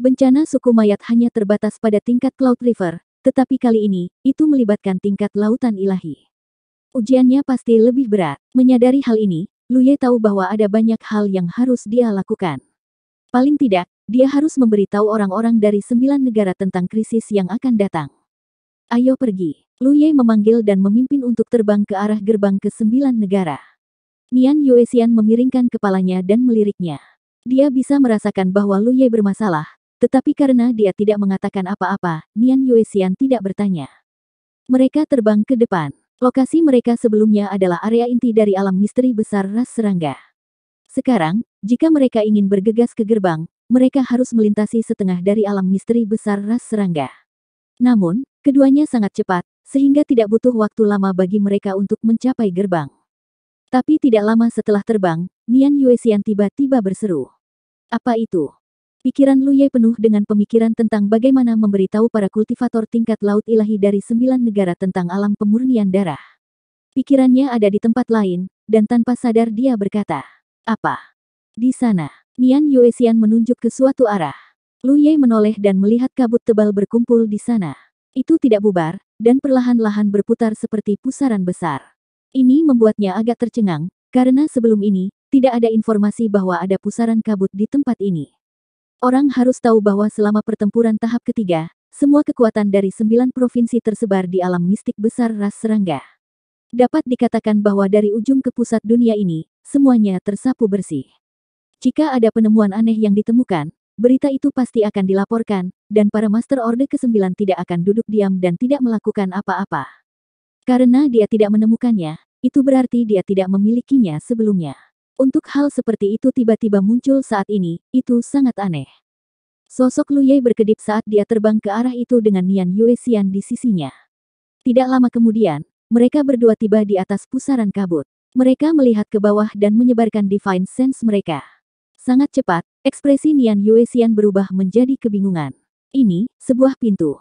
Bencana suku mayat hanya terbatas pada tingkat Cloud River, tetapi kali ini, itu melibatkan tingkat lautan ilahi. Ujiannya pasti lebih berat. Menyadari hal ini, Ye tahu bahwa ada banyak hal yang harus dia lakukan. Paling tidak, dia harus memberitahu orang-orang dari sembilan negara tentang krisis yang akan datang. Ayo pergi. Lu Ye memanggil dan memimpin untuk terbang ke arah gerbang ke sembilan negara. Nian Yue Xian memiringkan kepalanya dan meliriknya. Dia bisa merasakan bahwa Lu Ye bermasalah, tetapi karena dia tidak mengatakan apa-apa, Nian Yue Xian tidak bertanya. Mereka terbang ke depan. Lokasi mereka sebelumnya adalah area inti dari alam misteri besar ras serangga. Sekarang, jika mereka ingin bergegas ke gerbang, mereka harus melintasi setengah dari alam misteri besar ras serangga. Namun, keduanya sangat cepat, sehingga tidak butuh waktu lama bagi mereka untuk mencapai gerbang. Tapi tidak lama setelah terbang, Nian Yuexian tiba-tiba berseru. Apa itu? Pikiran Lu Ye penuh dengan pemikiran tentang bagaimana memberitahu para kultivator tingkat laut ilahi dari sembilan negara tentang alam pemurnian darah. Pikirannya ada di tempat lain, dan tanpa sadar dia berkata, Apa? Di sana, Nian Yuexian menunjuk ke suatu arah. Lu Ye menoleh dan melihat kabut tebal berkumpul di sana. Itu tidak bubar, dan perlahan-lahan berputar seperti pusaran besar. Ini membuatnya agak tercengang, karena sebelum ini, tidak ada informasi bahwa ada pusaran kabut di tempat ini. Orang harus tahu bahwa selama pertempuran tahap ketiga, semua kekuatan dari sembilan provinsi tersebar di alam mistik besar ras serangga. Dapat dikatakan bahwa dari ujung ke pusat dunia ini, semuanya tersapu bersih. Jika ada penemuan aneh yang ditemukan, Berita itu pasti akan dilaporkan, dan para Master Orde ke-9 tidak akan duduk diam dan tidak melakukan apa-apa. Karena dia tidak menemukannya, itu berarti dia tidak memilikinya sebelumnya. Untuk hal seperti itu tiba-tiba muncul saat ini, itu sangat aneh. Sosok Lu Luye berkedip saat dia terbang ke arah itu dengan Nian Yue Xian di sisinya. Tidak lama kemudian, mereka berdua tiba di atas pusaran kabut. Mereka melihat ke bawah dan menyebarkan divine sense mereka. Sangat cepat, ekspresi Nian Yue Xian berubah menjadi kebingungan. Ini, sebuah pintu.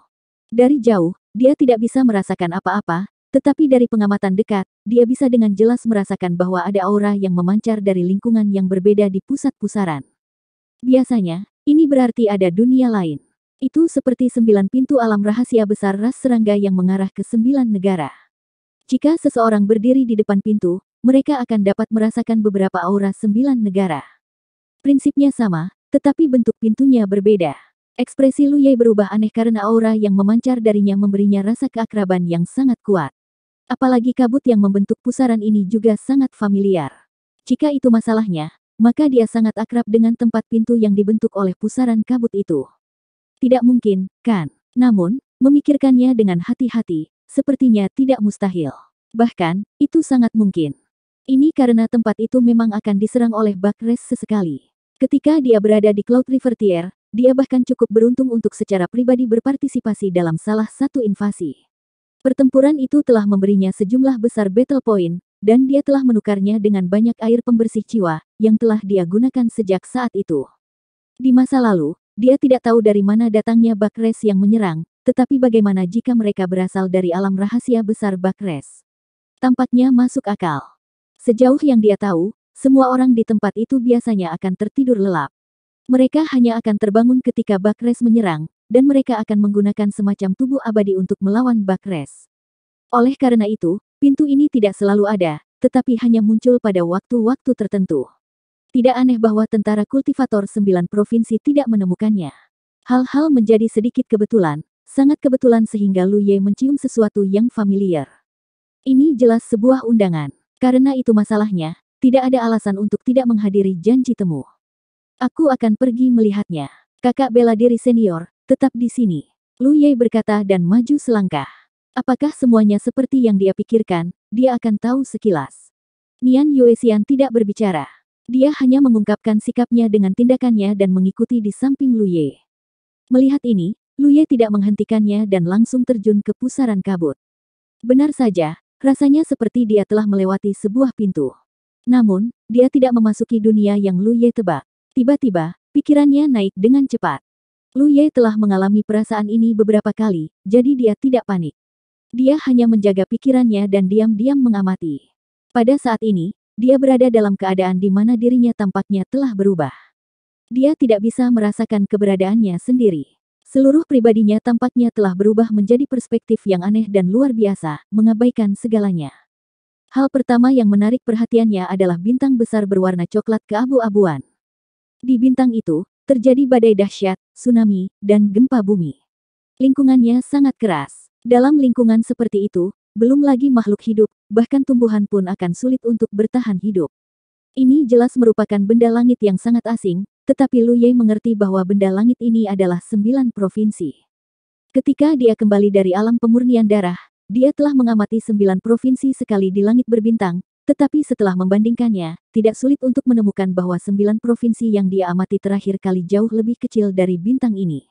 Dari jauh, dia tidak bisa merasakan apa-apa, tetapi dari pengamatan dekat, dia bisa dengan jelas merasakan bahwa ada aura yang memancar dari lingkungan yang berbeda di pusat pusaran. Biasanya, ini berarti ada dunia lain. Itu seperti sembilan pintu alam rahasia besar ras serangga yang mengarah ke sembilan negara. Jika seseorang berdiri di depan pintu, mereka akan dapat merasakan beberapa aura sembilan negara. Prinsipnya sama, tetapi bentuk pintunya berbeda. Ekspresi Lu Yai berubah aneh karena aura yang memancar darinya memberinya rasa keakraban yang sangat kuat. Apalagi kabut yang membentuk pusaran ini juga sangat familiar. Jika itu masalahnya, maka dia sangat akrab dengan tempat pintu yang dibentuk oleh pusaran kabut itu. Tidak mungkin, kan? Namun, memikirkannya dengan hati-hati, sepertinya tidak mustahil. Bahkan, itu sangat mungkin. Ini karena tempat itu memang akan diserang oleh Bakres sesekali. Ketika dia berada di Cloud River Tier, dia bahkan cukup beruntung untuk secara pribadi berpartisipasi dalam salah satu invasi. Pertempuran itu telah memberinya sejumlah besar battle point, dan dia telah menukarnya dengan banyak air pembersih jiwa yang telah dia gunakan sejak saat itu. Di masa lalu, dia tidak tahu dari mana datangnya Bakres yang menyerang, tetapi bagaimana jika mereka berasal dari alam rahasia besar Bakres? Tampaknya masuk akal. Sejauh yang dia tahu, semua orang di tempat itu biasanya akan tertidur lelap. Mereka hanya akan terbangun ketika Bakres menyerang, dan mereka akan menggunakan semacam tubuh abadi untuk melawan Bakres. Oleh karena itu, pintu ini tidak selalu ada, tetapi hanya muncul pada waktu-waktu tertentu. Tidak aneh bahwa tentara kultivator sembilan provinsi tidak menemukannya. Hal-hal menjadi sedikit kebetulan, sangat kebetulan sehingga Lu Ye mencium sesuatu yang familiar. Ini jelas sebuah undangan. Karena itu masalahnya, tidak ada alasan untuk tidak menghadiri janji temu. Aku akan pergi melihatnya. Kakak bela diri senior, tetap di sini. Lu Ye berkata dan maju selangkah. Apakah semuanya seperti yang dia pikirkan, dia akan tahu sekilas. Nian Yuexian tidak berbicara. Dia hanya mengungkapkan sikapnya dengan tindakannya dan mengikuti di samping Lu Ye. Melihat ini, Lu Ye tidak menghentikannya dan langsung terjun ke pusaran kabut. Benar saja, rasanya seperti dia telah melewati sebuah pintu. Namun, dia tidak memasuki dunia yang Lu Ye tebak. Tiba-tiba, pikirannya naik dengan cepat. Lu Ye telah mengalami perasaan ini beberapa kali, jadi dia tidak panik. Dia hanya menjaga pikirannya dan diam-diam mengamati. Pada saat ini, dia berada dalam keadaan di mana dirinya tampaknya telah berubah. Dia tidak bisa merasakan keberadaannya sendiri. Seluruh pribadinya tampaknya telah berubah menjadi perspektif yang aneh dan luar biasa, mengabaikan segalanya. Hal pertama yang menarik perhatiannya adalah bintang besar berwarna coklat keabu-abuan. Di bintang itu, terjadi badai dahsyat, tsunami, dan gempa bumi. Lingkungannya sangat keras. Dalam lingkungan seperti itu, belum lagi makhluk hidup, bahkan tumbuhan pun akan sulit untuk bertahan hidup. Ini jelas merupakan benda langit yang sangat asing, tetapi Lu Ye mengerti bahwa benda langit ini adalah sembilan provinsi. Ketika dia kembali dari alam pemurnian darah, dia telah mengamati sembilan provinsi sekali di langit berbintang, tetapi setelah membandingkannya, tidak sulit untuk menemukan bahwa sembilan provinsi yang dia amati terakhir kali jauh lebih kecil dari bintang ini.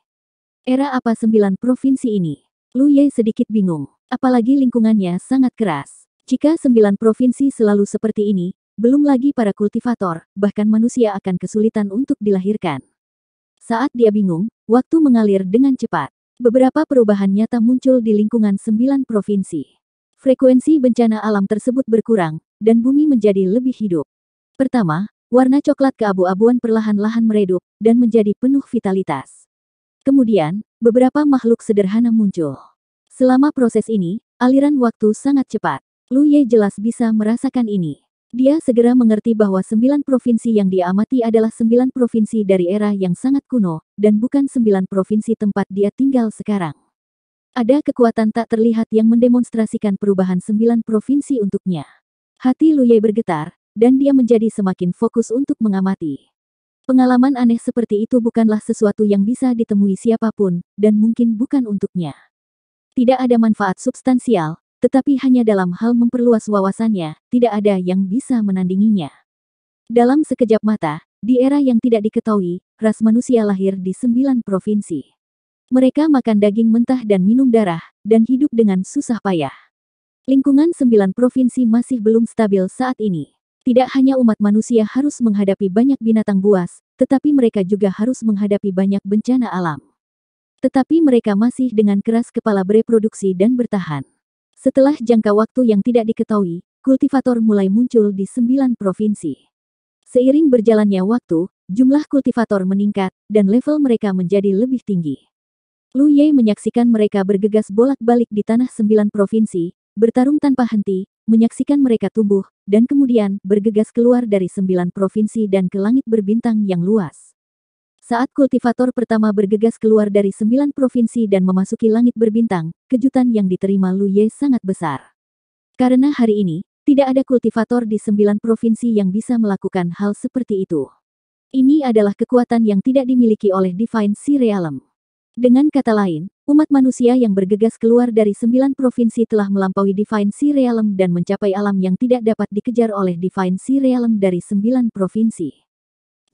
Era apa sembilan provinsi ini? Lu Ye sedikit bingung, apalagi lingkungannya sangat keras. Jika sembilan provinsi selalu seperti ini, belum lagi para kultivator, bahkan manusia akan kesulitan untuk dilahirkan. Saat dia bingung, waktu mengalir dengan cepat. Beberapa perubahan nyata muncul di lingkungan sembilan provinsi. Frekuensi bencana alam tersebut berkurang, dan bumi menjadi lebih hidup. Pertama, warna coklat keabu-abuan perlahan-lahan meredup, dan menjadi penuh vitalitas. Kemudian, beberapa makhluk sederhana muncul. Selama proses ini, aliran waktu sangat cepat. Lu Ye jelas bisa merasakan ini. Dia segera mengerti bahwa sembilan provinsi yang diamati adalah sembilan provinsi dari era yang sangat kuno, dan bukan sembilan provinsi tempat dia tinggal sekarang. Ada kekuatan tak terlihat yang mendemonstrasikan perubahan sembilan provinsi untuknya. Hati Luye bergetar, dan dia menjadi semakin fokus untuk mengamati. Pengalaman aneh seperti itu bukanlah sesuatu yang bisa ditemui siapapun, dan mungkin bukan untuknya. Tidak ada manfaat substansial, tetapi hanya dalam hal memperluas wawasannya, tidak ada yang bisa menandinginya. Dalam sekejap mata, di era yang tidak diketahui, ras manusia lahir di sembilan provinsi. Mereka makan daging mentah dan minum darah, dan hidup dengan susah payah. Lingkungan sembilan provinsi masih belum stabil saat ini. Tidak hanya umat manusia harus menghadapi banyak binatang buas, tetapi mereka juga harus menghadapi banyak bencana alam. Tetapi mereka masih dengan keras kepala bereproduksi dan bertahan. Setelah jangka waktu yang tidak diketahui, kultivator mulai muncul di sembilan provinsi. Seiring berjalannya waktu, jumlah kultivator meningkat, dan level mereka menjadi lebih tinggi. Lu Ye menyaksikan mereka bergegas bolak-balik di tanah sembilan provinsi, bertarung tanpa henti, menyaksikan mereka tumbuh, dan kemudian bergegas keluar dari sembilan provinsi dan ke langit berbintang yang luas. Saat kultivator pertama bergegas keluar dari sembilan provinsi dan memasuki langit berbintang, kejutan yang diterima Lu Ye sangat besar. Karena hari ini, tidak ada kultivator di sembilan provinsi yang bisa melakukan hal seperti itu. Ini adalah kekuatan yang tidak dimiliki oleh Divine Sirealem. Dengan kata lain, umat manusia yang bergegas keluar dari sembilan provinsi telah melampaui Divine Sirealem dan mencapai alam yang tidak dapat dikejar oleh Divine Sirealem dari sembilan provinsi.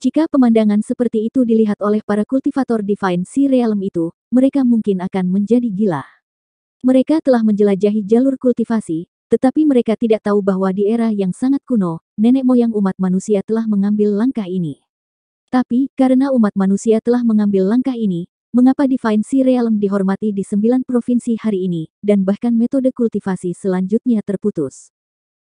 Jika pemandangan seperti itu dilihat oleh para kultivator Divine Sea Realm itu, mereka mungkin akan menjadi gila. Mereka telah menjelajahi jalur kultivasi, tetapi mereka tidak tahu bahwa di era yang sangat kuno, nenek moyang umat manusia telah mengambil langkah ini. Tapi, karena umat manusia telah mengambil langkah ini, mengapa Divine Sea Realm dihormati di sembilan provinsi hari ini, dan bahkan metode kultivasi selanjutnya terputus.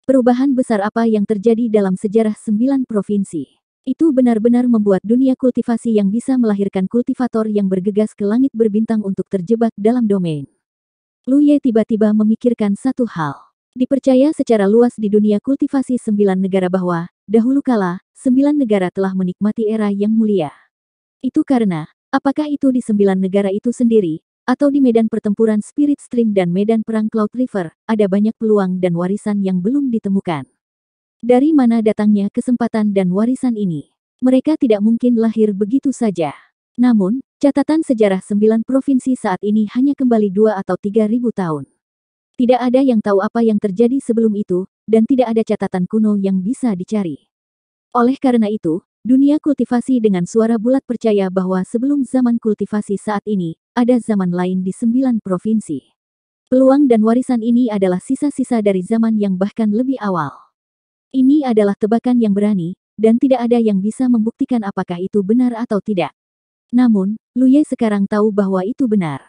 Perubahan besar apa yang terjadi dalam sejarah sembilan provinsi? Itu benar-benar membuat dunia kultivasi yang bisa melahirkan kultivator yang bergegas ke langit berbintang untuk terjebak dalam domain. Lu Ye tiba-tiba memikirkan satu hal. Dipercaya secara luas di dunia kultivasi sembilan negara bahwa, dahulu kala, sembilan negara telah menikmati era yang mulia. Itu karena, apakah itu di sembilan negara itu sendiri, atau di medan pertempuran Spirit Stream dan medan perang Cloud River, ada banyak peluang dan warisan yang belum ditemukan. Dari mana datangnya kesempatan dan warisan ini? Mereka tidak mungkin lahir begitu saja. Namun, catatan sejarah sembilan provinsi saat ini hanya kembali dua atau tiga ribu tahun. Tidak ada yang tahu apa yang terjadi sebelum itu, dan tidak ada catatan kuno yang bisa dicari. Oleh karena itu, dunia kultivasi dengan suara bulat percaya bahwa sebelum zaman kultivasi saat ini, ada zaman lain di sembilan provinsi. Peluang dan warisan ini adalah sisa-sisa dari zaman yang bahkan lebih awal. Ini adalah tebakan yang berani, dan tidak ada yang bisa membuktikan apakah itu benar atau tidak. Namun, Luye sekarang tahu bahwa itu benar.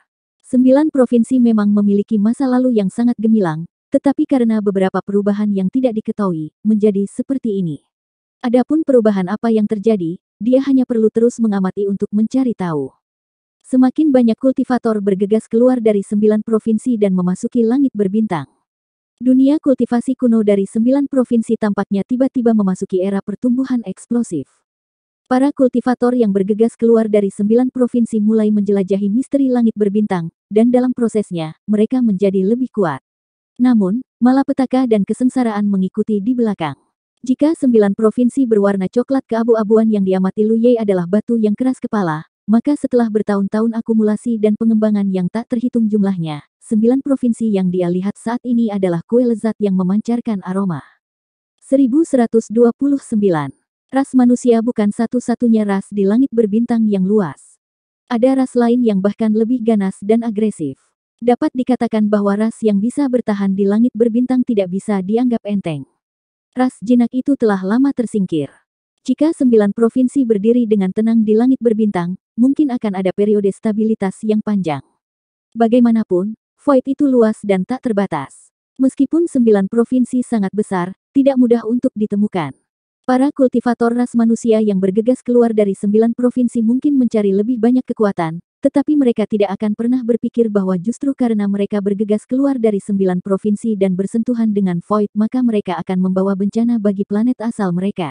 Sembilan provinsi memang memiliki masa lalu yang sangat gemilang, tetapi karena beberapa perubahan yang tidak diketahui, menjadi seperti ini. Adapun perubahan apa yang terjadi, dia hanya perlu terus mengamati untuk mencari tahu. Semakin banyak kultivator bergegas keluar dari sembilan provinsi dan memasuki langit berbintang. Dunia kultivasi kuno dari sembilan provinsi tampaknya tiba-tiba memasuki era pertumbuhan eksplosif. Para kultivator yang bergegas keluar dari sembilan provinsi mulai menjelajahi misteri langit berbintang, dan dalam prosesnya, mereka menjadi lebih kuat. Namun, malapetaka dan kesengsaraan mengikuti di belakang. Jika sembilan provinsi berwarna coklat keabu-abuan yang diamati Lu Ye adalah batu yang keras kepala, maka setelah bertahun-tahun akumulasi dan pengembangan yang tak terhitung jumlahnya, Sembilan provinsi yang dia lihat saat ini adalah kue lezat yang memancarkan aroma. 1129. Ras manusia bukan satu-satunya ras di langit berbintang yang luas. Ada ras lain yang bahkan lebih ganas dan agresif. Dapat dikatakan bahwa ras yang bisa bertahan di langit berbintang tidak bisa dianggap enteng. Ras jinak itu telah lama tersingkir. Jika sembilan provinsi berdiri dengan tenang di langit berbintang, mungkin akan ada periode stabilitas yang panjang. Bagaimanapun, Void itu luas dan tak terbatas. Meskipun sembilan provinsi sangat besar, tidak mudah untuk ditemukan. Para kultivator ras manusia yang bergegas keluar dari sembilan provinsi mungkin mencari lebih banyak kekuatan, tetapi mereka tidak akan pernah berpikir bahwa justru karena mereka bergegas keluar dari sembilan provinsi dan bersentuhan dengan void maka mereka akan membawa bencana bagi planet asal mereka.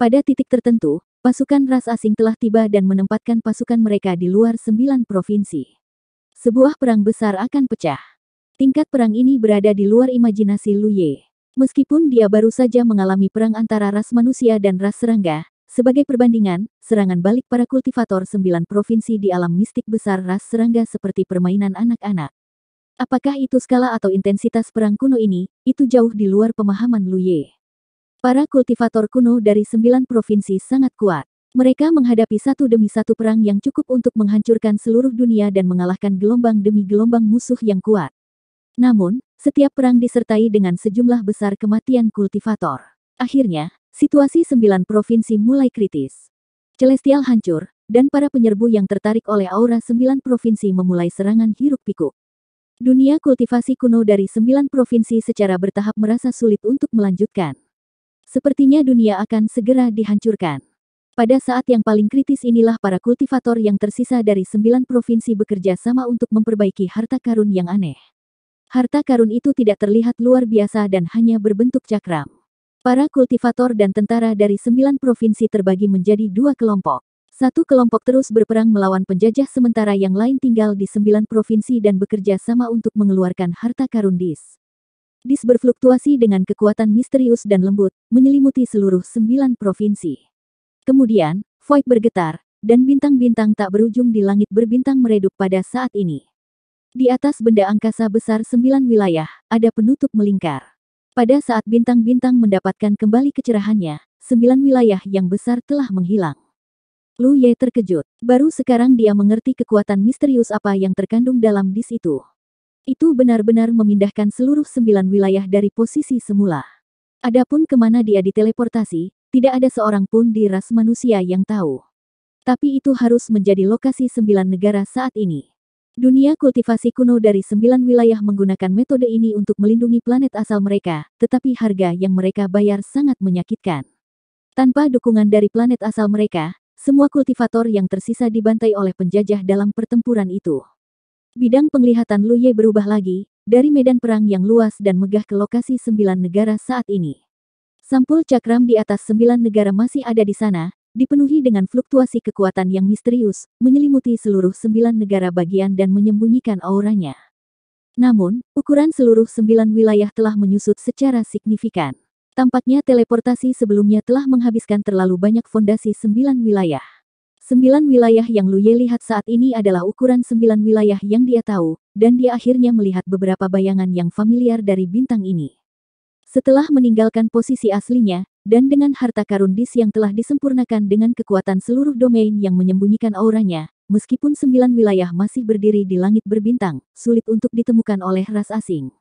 Pada titik tertentu, pasukan ras asing telah tiba dan menempatkan pasukan mereka di luar sembilan provinsi sebuah perang besar akan pecah. Tingkat perang ini berada di luar imajinasi Ye. Meskipun dia baru saja mengalami perang antara ras manusia dan ras serangga, sebagai perbandingan, serangan balik para kultivator sembilan provinsi di alam mistik besar ras serangga seperti permainan anak-anak. Apakah itu skala atau intensitas perang kuno ini, itu jauh di luar pemahaman Ye. Para kultivator kuno dari sembilan provinsi sangat kuat. Mereka menghadapi satu demi satu perang yang cukup untuk menghancurkan seluruh dunia dan mengalahkan gelombang demi gelombang musuh yang kuat. Namun, setiap perang disertai dengan sejumlah besar kematian kultivator. Akhirnya, situasi sembilan provinsi mulai kritis. Celestial hancur, dan para penyerbu yang tertarik oleh aura sembilan provinsi memulai serangan hiruk-pikuk. Dunia kultivasi kuno dari sembilan provinsi secara bertahap merasa sulit untuk melanjutkan. Sepertinya dunia akan segera dihancurkan. Pada saat yang paling kritis inilah para kultivator yang tersisa dari sembilan provinsi bekerja sama untuk memperbaiki harta karun yang aneh. Harta karun itu tidak terlihat luar biasa dan hanya berbentuk cakram. Para kultivator dan tentara dari sembilan provinsi terbagi menjadi dua kelompok. Satu kelompok terus berperang melawan penjajah sementara yang lain tinggal di sembilan provinsi dan bekerja sama untuk mengeluarkan harta karun Dis. Dis berfluktuasi dengan kekuatan misterius dan lembut, menyelimuti seluruh sembilan provinsi. Kemudian, void bergetar, dan bintang-bintang tak berujung di langit berbintang meredup pada saat ini. Di atas benda angkasa besar sembilan wilayah, ada penutup melingkar. Pada saat bintang-bintang mendapatkan kembali kecerahannya, sembilan wilayah yang besar telah menghilang. Lu Ye terkejut. Baru sekarang dia mengerti kekuatan misterius apa yang terkandung dalam dis itu. Itu benar-benar memindahkan seluruh sembilan wilayah dari posisi semula. Adapun kemana dia diteleportasi, tidak ada seorang pun di ras manusia yang tahu. Tapi itu harus menjadi lokasi sembilan negara saat ini. Dunia kultivasi kuno dari sembilan wilayah menggunakan metode ini untuk melindungi planet asal mereka, tetapi harga yang mereka bayar sangat menyakitkan. Tanpa dukungan dari planet asal mereka, semua kultivator yang tersisa dibantai oleh penjajah dalam pertempuran itu. Bidang penglihatan Luye berubah lagi, dari medan perang yang luas dan megah ke lokasi sembilan negara saat ini. Sampul cakram di atas sembilan negara masih ada di sana, dipenuhi dengan fluktuasi kekuatan yang misterius, menyelimuti seluruh sembilan negara bagian dan menyembunyikan auranya. Namun, ukuran seluruh sembilan wilayah telah menyusut secara signifikan. Tampaknya teleportasi sebelumnya telah menghabiskan terlalu banyak fondasi sembilan wilayah. Sembilan wilayah yang Ye lihat saat ini adalah ukuran sembilan wilayah yang dia tahu, dan dia akhirnya melihat beberapa bayangan yang familiar dari bintang ini. Setelah meninggalkan posisi aslinya, dan dengan harta karun dis yang telah disempurnakan dengan kekuatan seluruh domain yang menyembunyikan auranya, meskipun sembilan wilayah masih berdiri di langit berbintang, sulit untuk ditemukan oleh ras asing.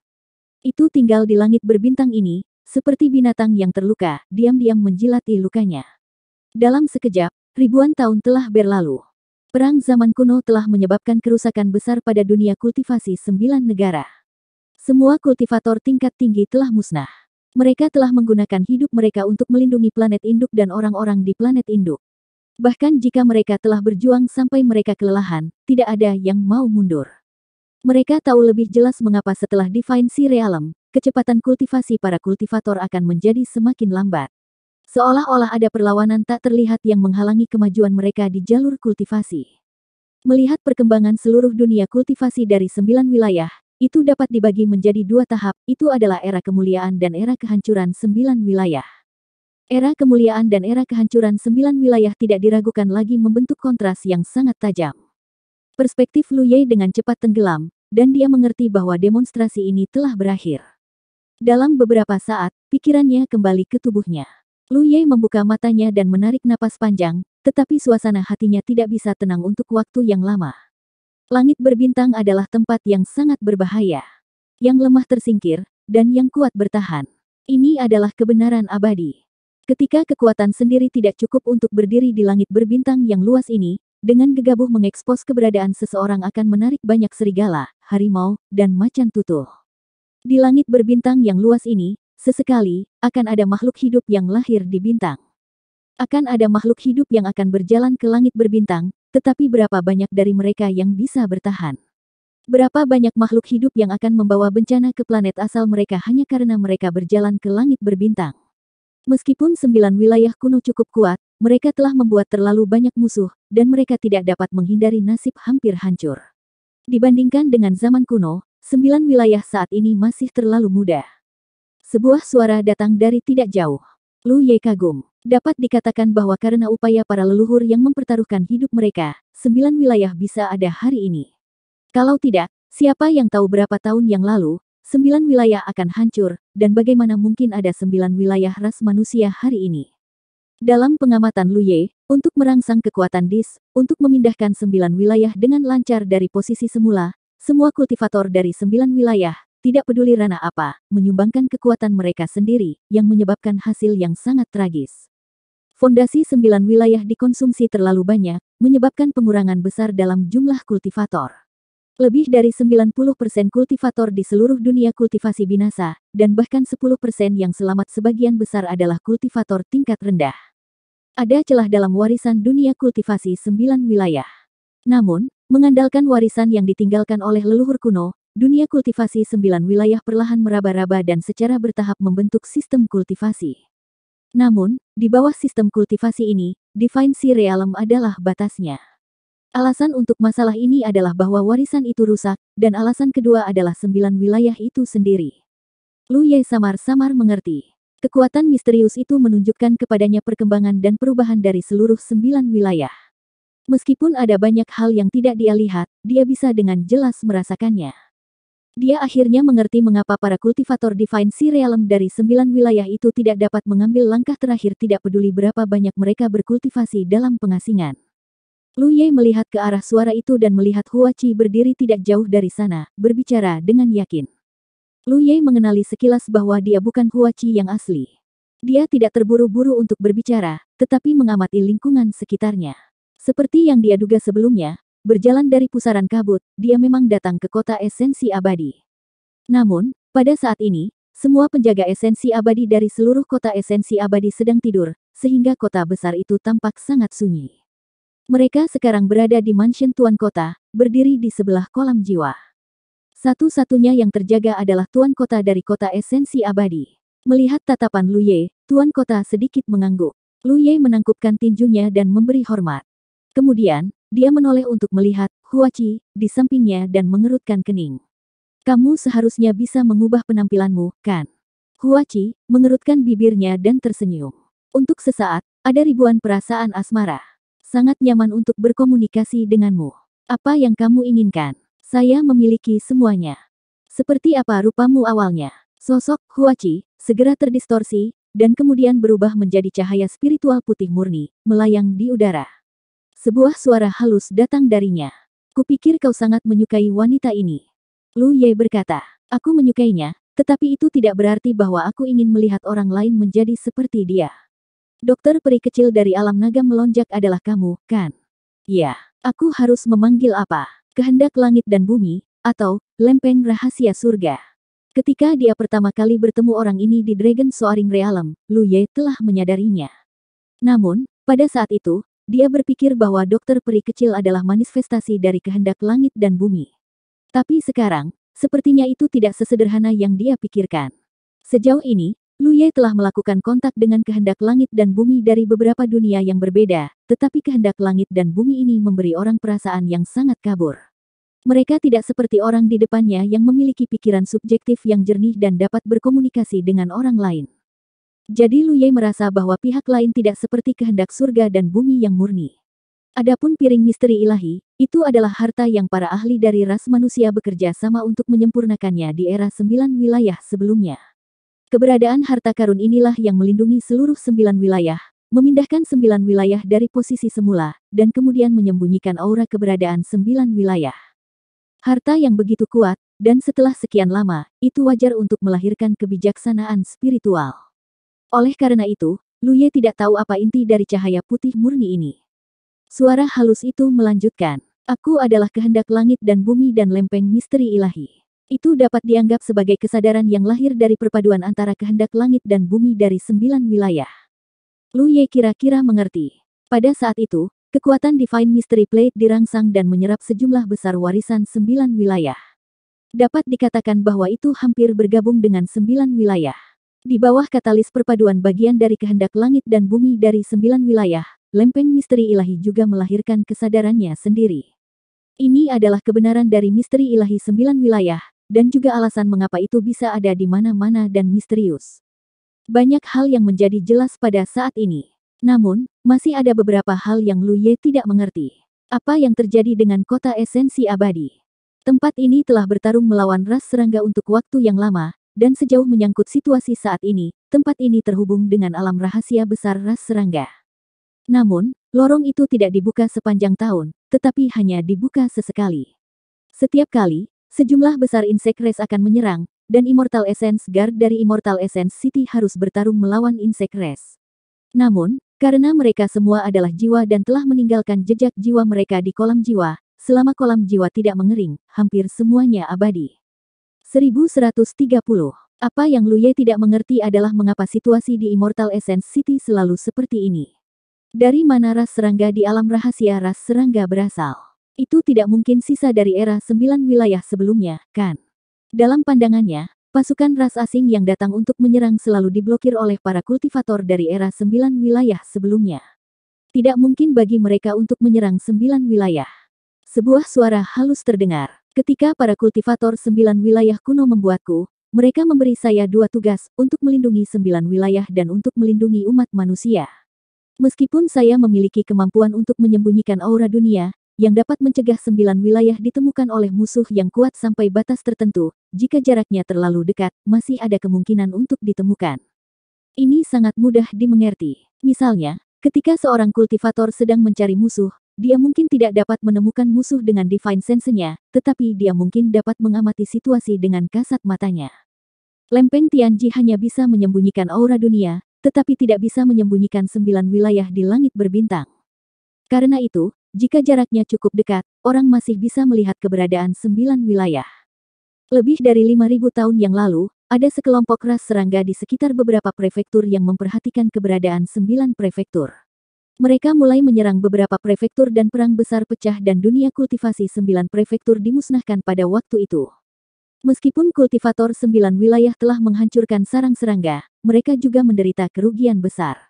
Itu tinggal di langit berbintang ini, seperti binatang yang terluka, diam-diam menjilati lukanya. Dalam sekejap, ribuan tahun telah berlalu. Perang zaman kuno telah menyebabkan kerusakan besar pada dunia kultivasi sembilan negara. Semua kultivator tingkat tinggi telah musnah. Mereka telah menggunakan hidup mereka untuk melindungi planet induk dan orang-orang di planet induk. Bahkan jika mereka telah berjuang sampai mereka kelelahan, tidak ada yang mau mundur. Mereka tahu lebih jelas mengapa setelah Divine Realm, kecepatan kultivasi para kultivator akan menjadi semakin lambat. Seolah-olah ada perlawanan tak terlihat yang menghalangi kemajuan mereka di jalur kultivasi. Melihat perkembangan seluruh dunia kultivasi dari sembilan wilayah, itu dapat dibagi menjadi dua tahap, itu adalah era kemuliaan dan era kehancuran sembilan wilayah. Era kemuliaan dan era kehancuran sembilan wilayah tidak diragukan lagi membentuk kontras yang sangat tajam. Perspektif Lu Ye dengan cepat tenggelam, dan dia mengerti bahwa demonstrasi ini telah berakhir. Dalam beberapa saat, pikirannya kembali ke tubuhnya. Lu Ye membuka matanya dan menarik napas panjang, tetapi suasana hatinya tidak bisa tenang untuk waktu yang lama. Langit berbintang adalah tempat yang sangat berbahaya. Yang lemah tersingkir, dan yang kuat bertahan. Ini adalah kebenaran abadi. Ketika kekuatan sendiri tidak cukup untuk berdiri di langit berbintang yang luas ini, dengan gegabah mengekspos keberadaan seseorang akan menarik banyak serigala, harimau, dan macan tutul. Di langit berbintang yang luas ini, sesekali, akan ada makhluk hidup yang lahir di bintang. Akan ada makhluk hidup yang akan berjalan ke langit berbintang, tetapi berapa banyak dari mereka yang bisa bertahan? Berapa banyak makhluk hidup yang akan membawa bencana ke planet asal mereka hanya karena mereka berjalan ke langit berbintang? Meskipun sembilan wilayah kuno cukup kuat, mereka telah membuat terlalu banyak musuh, dan mereka tidak dapat menghindari nasib hampir hancur. Dibandingkan dengan zaman kuno, sembilan wilayah saat ini masih terlalu muda. Sebuah suara datang dari tidak jauh. Lu Ye kagum. Dapat dikatakan bahwa karena upaya para leluhur yang mempertaruhkan hidup mereka, sembilan wilayah bisa ada hari ini. Kalau tidak, siapa yang tahu berapa tahun yang lalu, sembilan wilayah akan hancur, dan bagaimana mungkin ada sembilan wilayah ras manusia hari ini. Dalam pengamatan Lu Ye, untuk merangsang kekuatan Dis, untuk memindahkan sembilan wilayah dengan lancar dari posisi semula, semua kultivator dari sembilan wilayah tidak peduli rana apa, menyumbangkan kekuatan mereka sendiri, yang menyebabkan hasil yang sangat tragis. Fondasi sembilan wilayah dikonsumsi terlalu banyak, menyebabkan pengurangan besar dalam jumlah kultivator. Lebih dari 90% kultivator di seluruh dunia kultivasi binasa, dan bahkan 10% yang selamat sebagian besar adalah kultivator tingkat rendah. Ada celah dalam warisan dunia kultivasi sembilan wilayah. Namun, mengandalkan warisan yang ditinggalkan oleh leluhur kuno, Dunia kultivasi sembilan wilayah perlahan meraba-raba dan secara bertahap membentuk sistem kultivasi. Namun, di bawah sistem kultivasi ini, definisi realem adalah batasnya. Alasan untuk masalah ini adalah bahwa warisan itu rusak, dan alasan kedua adalah sembilan wilayah itu sendiri. Lu Ye samar-samar mengerti. Kekuatan misterius itu menunjukkan kepadanya perkembangan dan perubahan dari seluruh sembilan wilayah. Meskipun ada banyak hal yang tidak dia lihat, dia bisa dengan jelas merasakannya. Dia akhirnya mengerti mengapa para kultivator Divine Realm dari sembilan wilayah itu tidak dapat mengambil langkah terakhir tidak peduli berapa banyak mereka berkultivasi dalam pengasingan. Lu Ye melihat ke arah suara itu dan melihat Hua Chi berdiri tidak jauh dari sana, berbicara dengan yakin. Lu Ye mengenali sekilas bahwa dia bukan Hua Chi yang asli. Dia tidak terburu-buru untuk berbicara, tetapi mengamati lingkungan sekitarnya. Seperti yang dia duga sebelumnya, Berjalan dari pusaran kabut, dia memang datang ke kota esensi abadi. Namun, pada saat ini, semua penjaga esensi abadi dari seluruh kota esensi abadi sedang tidur, sehingga kota besar itu tampak sangat sunyi. Mereka sekarang berada di mansion tuan kota, berdiri di sebelah kolam jiwa. Satu-satunya yang terjaga adalah tuan kota dari kota esensi abadi. Melihat tatapan Lu Ye, tuan kota sedikit mengangguk. Lu Ye menangkupkan tinjunya dan memberi hormat. Kemudian, dia menoleh untuk melihat Huachi di sampingnya dan mengerutkan kening. Kamu seharusnya bisa mengubah penampilanmu, kan? Huachi mengerutkan bibirnya dan tersenyum. Untuk sesaat, ada ribuan perasaan asmara. Sangat nyaman untuk berkomunikasi denganmu. Apa yang kamu inginkan? Saya memiliki semuanya. Seperti apa rupamu awalnya? Sosok Huachi segera terdistorsi dan kemudian berubah menjadi cahaya spiritual putih murni, melayang di udara. Sebuah suara halus datang darinya. Kupikir kau sangat menyukai wanita ini. Lu Ye berkata, aku menyukainya, tetapi itu tidak berarti bahwa aku ingin melihat orang lain menjadi seperti dia. Dokter peri kecil dari alam naga melonjak adalah kamu, kan? Ya, aku harus memanggil apa? Kehendak langit dan bumi, atau lempeng rahasia surga. Ketika dia pertama kali bertemu orang ini di Dragon Soaring Realm, Lu Ye telah menyadarinya. Namun, pada saat itu, dia berpikir bahwa dokter peri kecil adalah manifestasi dari kehendak langit dan bumi. Tapi sekarang, sepertinya itu tidak sesederhana yang dia pikirkan. Sejauh ini, Luye telah melakukan kontak dengan kehendak langit dan bumi dari beberapa dunia yang berbeda, tetapi kehendak langit dan bumi ini memberi orang perasaan yang sangat kabur. Mereka tidak seperti orang di depannya yang memiliki pikiran subjektif yang jernih dan dapat berkomunikasi dengan orang lain. Jadi Lu Luye merasa bahwa pihak lain tidak seperti kehendak surga dan bumi yang murni. Adapun piring misteri ilahi, itu adalah harta yang para ahli dari ras manusia bekerja sama untuk menyempurnakannya di era sembilan wilayah sebelumnya. Keberadaan harta karun inilah yang melindungi seluruh sembilan wilayah, memindahkan sembilan wilayah dari posisi semula, dan kemudian menyembunyikan aura keberadaan sembilan wilayah. Harta yang begitu kuat, dan setelah sekian lama, itu wajar untuk melahirkan kebijaksanaan spiritual. Oleh karena itu, Lu Ye tidak tahu apa inti dari cahaya putih murni ini. Suara halus itu melanjutkan, Aku adalah kehendak langit dan bumi dan lempeng misteri ilahi. Itu dapat dianggap sebagai kesadaran yang lahir dari perpaduan antara kehendak langit dan bumi dari sembilan wilayah. Lu Ye kira-kira mengerti. Pada saat itu, kekuatan Divine Mystery Plate dirangsang dan menyerap sejumlah besar warisan sembilan wilayah. Dapat dikatakan bahwa itu hampir bergabung dengan sembilan wilayah. Di bawah katalis perpaduan bagian dari kehendak langit dan bumi dari sembilan wilayah, lempeng misteri ilahi juga melahirkan kesadarannya sendiri. Ini adalah kebenaran dari misteri ilahi sembilan wilayah, dan juga alasan mengapa itu bisa ada di mana-mana dan misterius. Banyak hal yang menjadi jelas pada saat ini. Namun, masih ada beberapa hal yang Lu Ye tidak mengerti. Apa yang terjadi dengan kota esensi abadi? Tempat ini telah bertarung melawan ras serangga untuk waktu yang lama, dan sejauh menyangkut situasi saat ini, tempat ini terhubung dengan alam rahasia besar ras serangga. Namun, lorong itu tidak dibuka sepanjang tahun, tetapi hanya dibuka sesekali. Setiap kali, sejumlah besar insek res akan menyerang, dan Immortal Essence Guard dari Immortal Essence City harus bertarung melawan insek res. Namun, karena mereka semua adalah jiwa dan telah meninggalkan jejak jiwa mereka di kolam jiwa, selama kolam jiwa tidak mengering, hampir semuanya abadi. 1130. Apa yang Lu Ye tidak mengerti adalah mengapa situasi di Immortal Essence City selalu seperti ini. Dari mana ras serangga di alam rahasia ras serangga berasal? Itu tidak mungkin sisa dari era sembilan wilayah sebelumnya, kan? Dalam pandangannya, pasukan ras asing yang datang untuk menyerang selalu diblokir oleh para kultivator dari era sembilan wilayah sebelumnya. Tidak mungkin bagi mereka untuk menyerang sembilan wilayah. Sebuah suara halus terdengar. Ketika para kultivator sembilan wilayah kuno membuatku, mereka memberi saya dua tugas, untuk melindungi sembilan wilayah dan untuk melindungi umat manusia. Meskipun saya memiliki kemampuan untuk menyembunyikan aura dunia, yang dapat mencegah sembilan wilayah ditemukan oleh musuh yang kuat sampai batas tertentu, jika jaraknya terlalu dekat, masih ada kemungkinan untuk ditemukan. Ini sangat mudah dimengerti. Misalnya, ketika seorang kultivator sedang mencari musuh, dia mungkin tidak dapat menemukan musuh dengan divine sense-nya, tetapi dia mungkin dapat mengamati situasi dengan kasat matanya. Lempeng Tianji hanya bisa menyembunyikan aura dunia, tetapi tidak bisa menyembunyikan sembilan wilayah di langit berbintang. Karena itu, jika jaraknya cukup dekat, orang masih bisa melihat keberadaan sembilan wilayah. Lebih dari lima ribu tahun yang lalu, ada sekelompok ras serangga di sekitar beberapa prefektur yang memperhatikan keberadaan sembilan prefektur. Mereka mulai menyerang beberapa prefektur dan perang besar pecah dan dunia kultivasi sembilan prefektur dimusnahkan pada waktu itu. Meskipun kultivator sembilan wilayah telah menghancurkan sarang serangga, mereka juga menderita kerugian besar.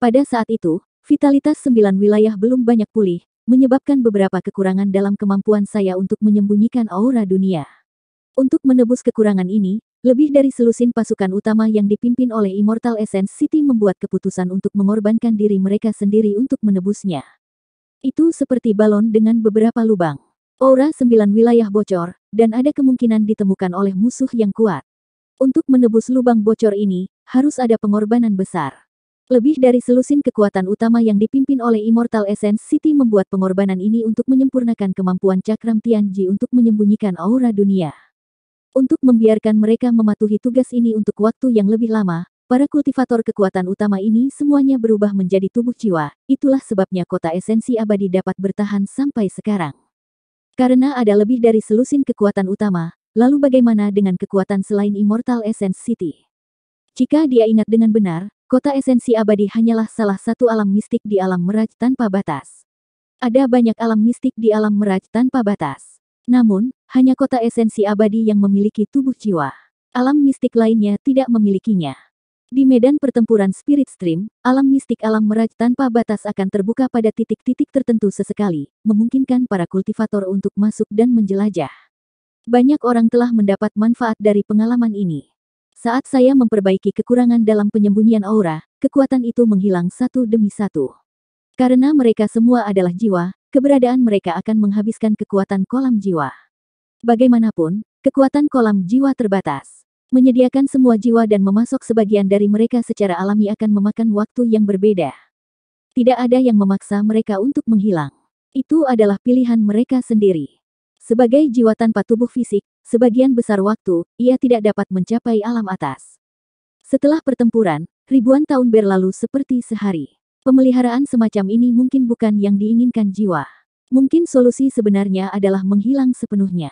Pada saat itu, vitalitas sembilan wilayah belum banyak pulih, menyebabkan beberapa kekurangan dalam kemampuan saya untuk menyembunyikan aura dunia. Untuk menebus kekurangan ini, lebih dari selusin pasukan utama yang dipimpin oleh Immortal Essence City membuat keputusan untuk mengorbankan diri mereka sendiri untuk menebusnya. Itu seperti balon dengan beberapa lubang. Aura sembilan wilayah bocor, dan ada kemungkinan ditemukan oleh musuh yang kuat. Untuk menebus lubang bocor ini, harus ada pengorbanan besar. Lebih dari selusin kekuatan utama yang dipimpin oleh Immortal Essence City membuat pengorbanan ini untuk menyempurnakan kemampuan Cakram Tianji untuk menyembunyikan aura dunia. Untuk membiarkan mereka mematuhi tugas ini untuk waktu yang lebih lama, para kultivator kekuatan utama ini semuanya berubah menjadi tubuh jiwa. Itulah sebabnya kota esensi abadi dapat bertahan sampai sekarang. Karena ada lebih dari selusin kekuatan utama, lalu bagaimana dengan kekuatan selain Immortal Essence City? Jika dia ingat dengan benar, kota esensi abadi hanyalah salah satu alam mistik di alam meraj tanpa batas. Ada banyak alam mistik di alam meraj tanpa batas. Namun, hanya kota esensi abadi yang memiliki tubuh jiwa. Alam mistik lainnya tidak memilikinya. Di medan pertempuran Spirit Stream, alam mistik alam meraj tanpa batas akan terbuka pada titik-titik tertentu sesekali, memungkinkan para kultivator untuk masuk dan menjelajah. Banyak orang telah mendapat manfaat dari pengalaman ini. Saat saya memperbaiki kekurangan dalam penyembunyian aura, kekuatan itu menghilang satu demi satu. Karena mereka semua adalah jiwa, keberadaan mereka akan menghabiskan kekuatan kolam jiwa. Bagaimanapun, kekuatan kolam jiwa terbatas. Menyediakan semua jiwa dan memasok sebagian dari mereka secara alami akan memakan waktu yang berbeda. Tidak ada yang memaksa mereka untuk menghilang. Itu adalah pilihan mereka sendiri. Sebagai jiwa tanpa tubuh fisik, sebagian besar waktu, ia tidak dapat mencapai alam atas. Setelah pertempuran, ribuan tahun berlalu seperti sehari. Pemeliharaan semacam ini mungkin bukan yang diinginkan jiwa. Mungkin solusi sebenarnya adalah menghilang sepenuhnya.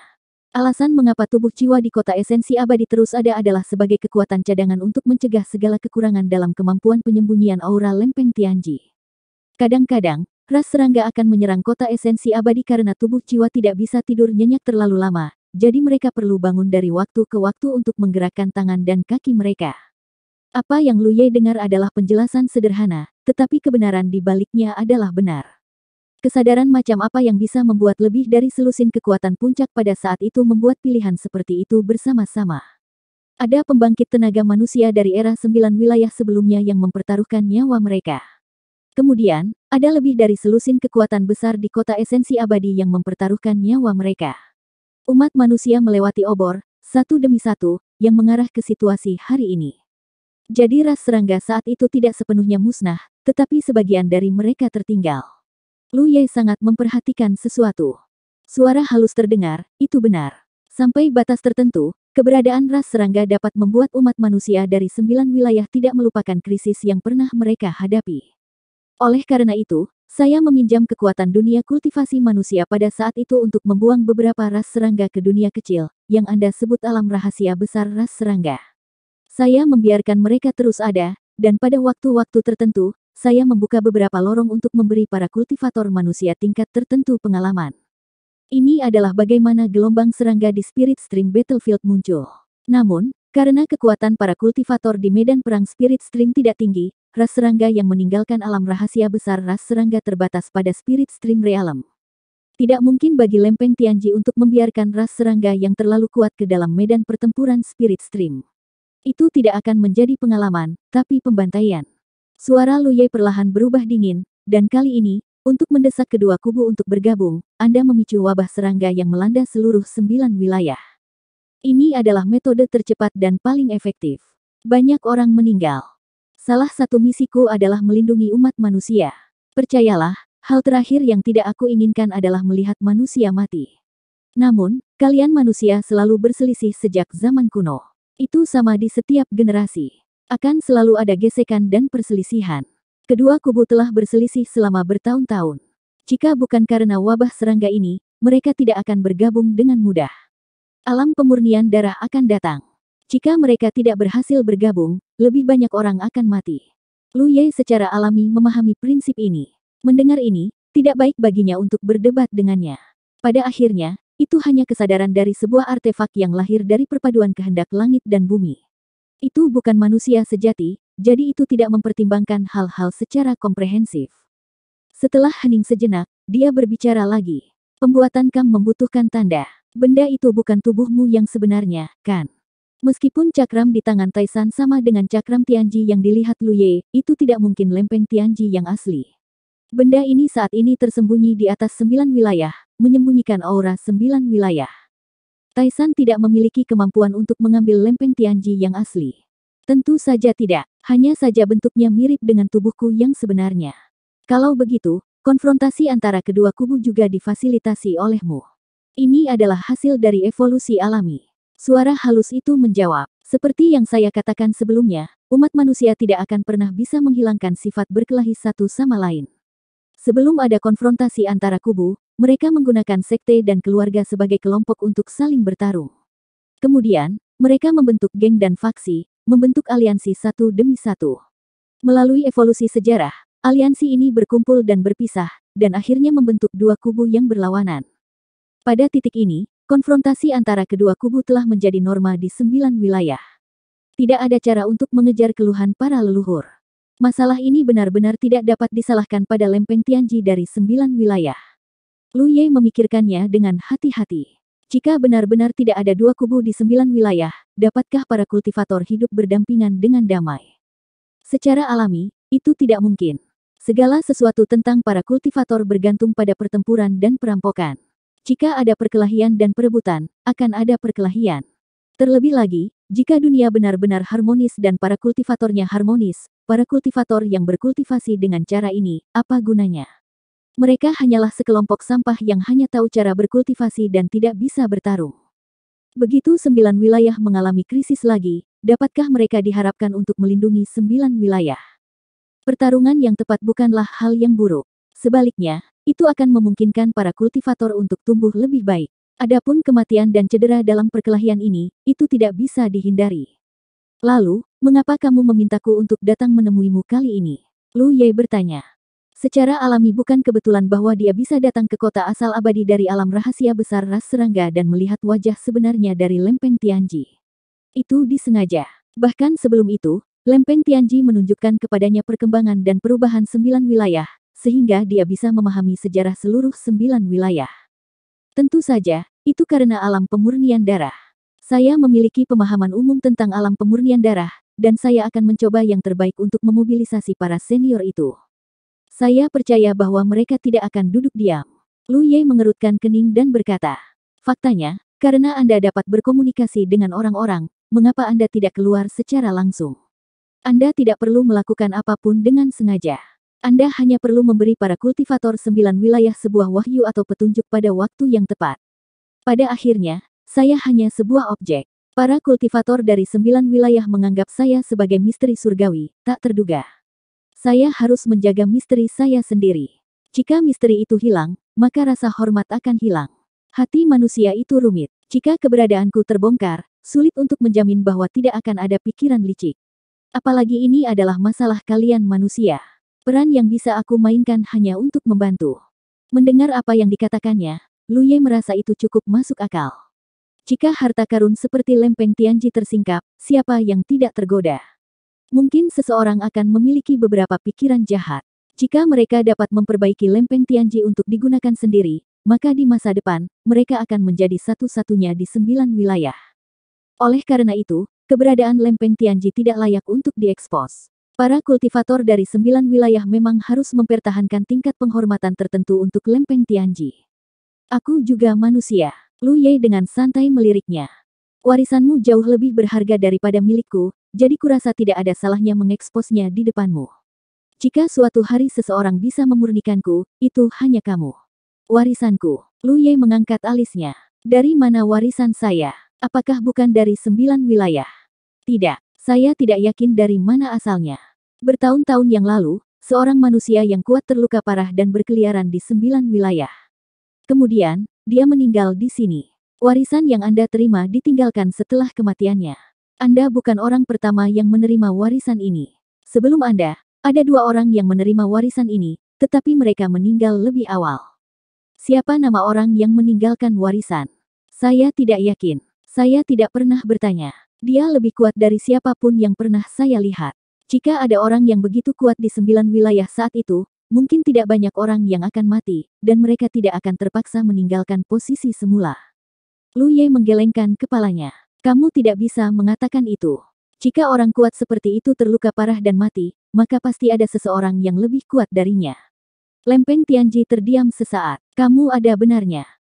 Alasan mengapa tubuh jiwa di kota esensi abadi terus ada adalah sebagai kekuatan cadangan untuk mencegah segala kekurangan dalam kemampuan penyembunyian aura lempeng Tianji. Kadang-kadang, ras serangga akan menyerang kota esensi abadi karena tubuh jiwa tidak bisa tidur nyenyak terlalu lama, jadi mereka perlu bangun dari waktu ke waktu untuk menggerakkan tangan dan kaki mereka. Apa yang Lu Ye dengar adalah penjelasan sederhana, tetapi kebenaran di baliknya adalah benar. Kesadaran macam apa yang bisa membuat lebih dari selusin kekuatan puncak pada saat itu membuat pilihan seperti itu bersama-sama. Ada pembangkit tenaga manusia dari era sembilan wilayah sebelumnya yang mempertaruhkan nyawa mereka. Kemudian, ada lebih dari selusin kekuatan besar di kota esensi abadi yang mempertaruhkan nyawa mereka. Umat manusia melewati obor, satu demi satu, yang mengarah ke situasi hari ini. Jadi ras serangga saat itu tidak sepenuhnya musnah, tetapi sebagian dari mereka tertinggal. Lu Ye sangat memperhatikan sesuatu. Suara halus terdengar, itu benar. Sampai batas tertentu, keberadaan ras serangga dapat membuat umat manusia dari sembilan wilayah tidak melupakan krisis yang pernah mereka hadapi. Oleh karena itu, saya meminjam kekuatan dunia kultivasi manusia pada saat itu untuk membuang beberapa ras serangga ke dunia kecil, yang Anda sebut alam rahasia besar ras serangga. Saya membiarkan mereka terus ada, dan pada waktu-waktu tertentu, saya membuka beberapa lorong untuk memberi para kultivator manusia tingkat tertentu pengalaman. Ini adalah bagaimana gelombang serangga di Spirit Stream Battlefield muncul. Namun, karena kekuatan para kultivator di medan perang Spirit Stream tidak tinggi, ras serangga yang meninggalkan alam rahasia besar ras serangga terbatas pada Spirit Stream Realm. Tidak mungkin bagi Lempeng Tianji untuk membiarkan ras serangga yang terlalu kuat ke dalam medan pertempuran Spirit Stream. Itu tidak akan menjadi pengalaman, tapi pembantaian. Suara Lu Ye perlahan berubah dingin, dan kali ini, untuk mendesak kedua kubu untuk bergabung, Anda memicu wabah serangga yang melanda seluruh sembilan wilayah. Ini adalah metode tercepat dan paling efektif. Banyak orang meninggal. Salah satu misiku adalah melindungi umat manusia. Percayalah, hal terakhir yang tidak aku inginkan adalah melihat manusia mati. Namun, kalian manusia selalu berselisih sejak zaman kuno. Itu sama di setiap generasi. Akan selalu ada gesekan dan perselisihan. Kedua kubu telah berselisih selama bertahun-tahun. Jika bukan karena wabah serangga ini, mereka tidak akan bergabung dengan mudah. Alam pemurnian darah akan datang. Jika mereka tidak berhasil bergabung, lebih banyak orang akan mati. Lu Ye secara alami memahami prinsip ini. Mendengar ini, tidak baik baginya untuk berdebat dengannya. Pada akhirnya, itu hanya kesadaran dari sebuah artefak yang lahir dari perpaduan kehendak langit dan bumi. Itu bukan manusia sejati, jadi itu tidak mempertimbangkan hal-hal secara komprehensif. Setelah hening sejenak, dia berbicara lagi. Pembuatan Kang membutuhkan tanda. Benda itu bukan tubuhmu yang sebenarnya, kan? Meskipun cakram di tangan Taisan sama dengan cakram Tianji yang dilihat Luye, itu tidak mungkin lempeng Tianji yang asli. Benda ini saat ini tersembunyi di atas sembilan wilayah, menyembunyikan aura sembilan wilayah. Taisan tidak memiliki kemampuan untuk mengambil lempeng Tianji yang asli. Tentu saja tidak, hanya saja bentuknya mirip dengan tubuhku yang sebenarnya. Kalau begitu, konfrontasi antara kedua kubu juga difasilitasi olehmu. Ini adalah hasil dari evolusi alami. Suara halus itu menjawab, seperti yang saya katakan sebelumnya, umat manusia tidak akan pernah bisa menghilangkan sifat berkelahi satu sama lain. Sebelum ada konfrontasi antara kubu, mereka menggunakan sekte dan keluarga sebagai kelompok untuk saling bertarung. Kemudian, mereka membentuk geng dan faksi, membentuk aliansi satu demi satu. Melalui evolusi sejarah, aliansi ini berkumpul dan berpisah, dan akhirnya membentuk dua kubu yang berlawanan. Pada titik ini, konfrontasi antara kedua kubu telah menjadi norma di sembilan wilayah. Tidak ada cara untuk mengejar keluhan para leluhur. Masalah ini benar-benar tidak dapat disalahkan pada lempeng Tianji dari sembilan wilayah. Lu Ye memikirkannya dengan hati-hati. Jika benar-benar tidak ada dua kubu di sembilan wilayah, dapatkah para kultivator hidup berdampingan dengan damai? Secara alami, itu tidak mungkin. Segala sesuatu tentang para kultivator bergantung pada pertempuran dan perampokan. Jika ada perkelahian dan perebutan, akan ada perkelahian. Terlebih lagi, jika dunia benar-benar harmonis dan para kultivatornya harmonis, para kultivator yang berkultivasi dengan cara ini, apa gunanya? Mereka hanyalah sekelompok sampah yang hanya tahu cara berkultivasi dan tidak bisa bertarung. Begitu sembilan wilayah mengalami krisis lagi, dapatkah mereka diharapkan untuk melindungi sembilan wilayah? Pertarungan yang tepat bukanlah hal yang buruk. Sebaliknya, itu akan memungkinkan para kultivator untuk tumbuh lebih baik. Adapun kematian dan cedera dalam perkelahian ini, itu tidak bisa dihindari. Lalu, mengapa kamu memintaku untuk datang menemuimu kali ini? Lu Ye bertanya. Secara alami bukan kebetulan bahwa dia bisa datang ke kota asal abadi dari alam rahasia besar ras serangga dan melihat wajah sebenarnya dari lempeng Tianji. Itu disengaja. Bahkan sebelum itu, lempeng Tianji menunjukkan kepadanya perkembangan dan perubahan sembilan wilayah, sehingga dia bisa memahami sejarah seluruh sembilan wilayah. Tentu saja, itu karena alam pemurnian darah. Saya memiliki pemahaman umum tentang alam pemurnian darah, dan saya akan mencoba yang terbaik untuk memobilisasi para senior itu. Saya percaya bahwa mereka tidak akan duduk diam. Lu Ye mengerutkan kening dan berkata, Faktanya, karena Anda dapat berkomunikasi dengan orang-orang, mengapa Anda tidak keluar secara langsung? Anda tidak perlu melakukan apapun dengan sengaja. Anda hanya perlu memberi para kultivator sembilan wilayah sebuah wahyu atau petunjuk pada waktu yang tepat. Pada akhirnya, saya hanya sebuah objek. Para kultivator dari sembilan wilayah menganggap saya sebagai misteri surgawi, tak terduga. Saya harus menjaga misteri saya sendiri. Jika misteri itu hilang, maka rasa hormat akan hilang. Hati manusia itu rumit. Jika keberadaanku terbongkar, sulit untuk menjamin bahwa tidak akan ada pikiran licik. Apalagi ini adalah masalah kalian manusia. Peran yang bisa aku mainkan hanya untuk membantu. Mendengar apa yang dikatakannya, Luye merasa itu cukup masuk akal. Jika harta karun seperti lempeng Tianji tersingkap, siapa yang tidak tergoda? Mungkin seseorang akan memiliki beberapa pikiran jahat. Jika mereka dapat memperbaiki lempeng Tianji untuk digunakan sendiri, maka di masa depan, mereka akan menjadi satu-satunya di sembilan wilayah. Oleh karena itu, keberadaan lempeng Tianji tidak layak untuk diekspos. Para kultivator dari sembilan wilayah memang harus mempertahankan tingkat penghormatan tertentu untuk lempeng Tianji. Aku juga manusia. Lu Ye dengan santai meliriknya. Warisanmu jauh lebih berharga daripada milikku, jadi kurasa tidak ada salahnya mengeksposnya di depanmu. Jika suatu hari seseorang bisa memurnikanku, itu hanya kamu. Warisanku. Lu Ye mengangkat alisnya. Dari mana warisan saya? Apakah bukan dari sembilan wilayah? Tidak, saya tidak yakin dari mana asalnya. Bertahun-tahun yang lalu, seorang manusia yang kuat terluka parah dan berkeliaran di sembilan wilayah. Kemudian, dia meninggal di sini. Warisan yang Anda terima ditinggalkan setelah kematiannya. Anda bukan orang pertama yang menerima warisan ini. Sebelum Anda, ada dua orang yang menerima warisan ini, tetapi mereka meninggal lebih awal. Siapa nama orang yang meninggalkan warisan? Saya tidak yakin. Saya tidak pernah bertanya. Dia lebih kuat dari siapapun yang pernah saya lihat. Jika ada orang yang begitu kuat di sembilan wilayah saat itu, mungkin tidak banyak orang yang akan mati, dan mereka tidak akan terpaksa meninggalkan posisi semula. Lu Ye menggelengkan kepalanya. Kamu tidak bisa mengatakan itu. Jika orang kuat seperti itu terluka parah dan mati, maka pasti ada seseorang yang lebih kuat darinya. Lempeng Tianji terdiam sesaat. Kamu ada benarnya.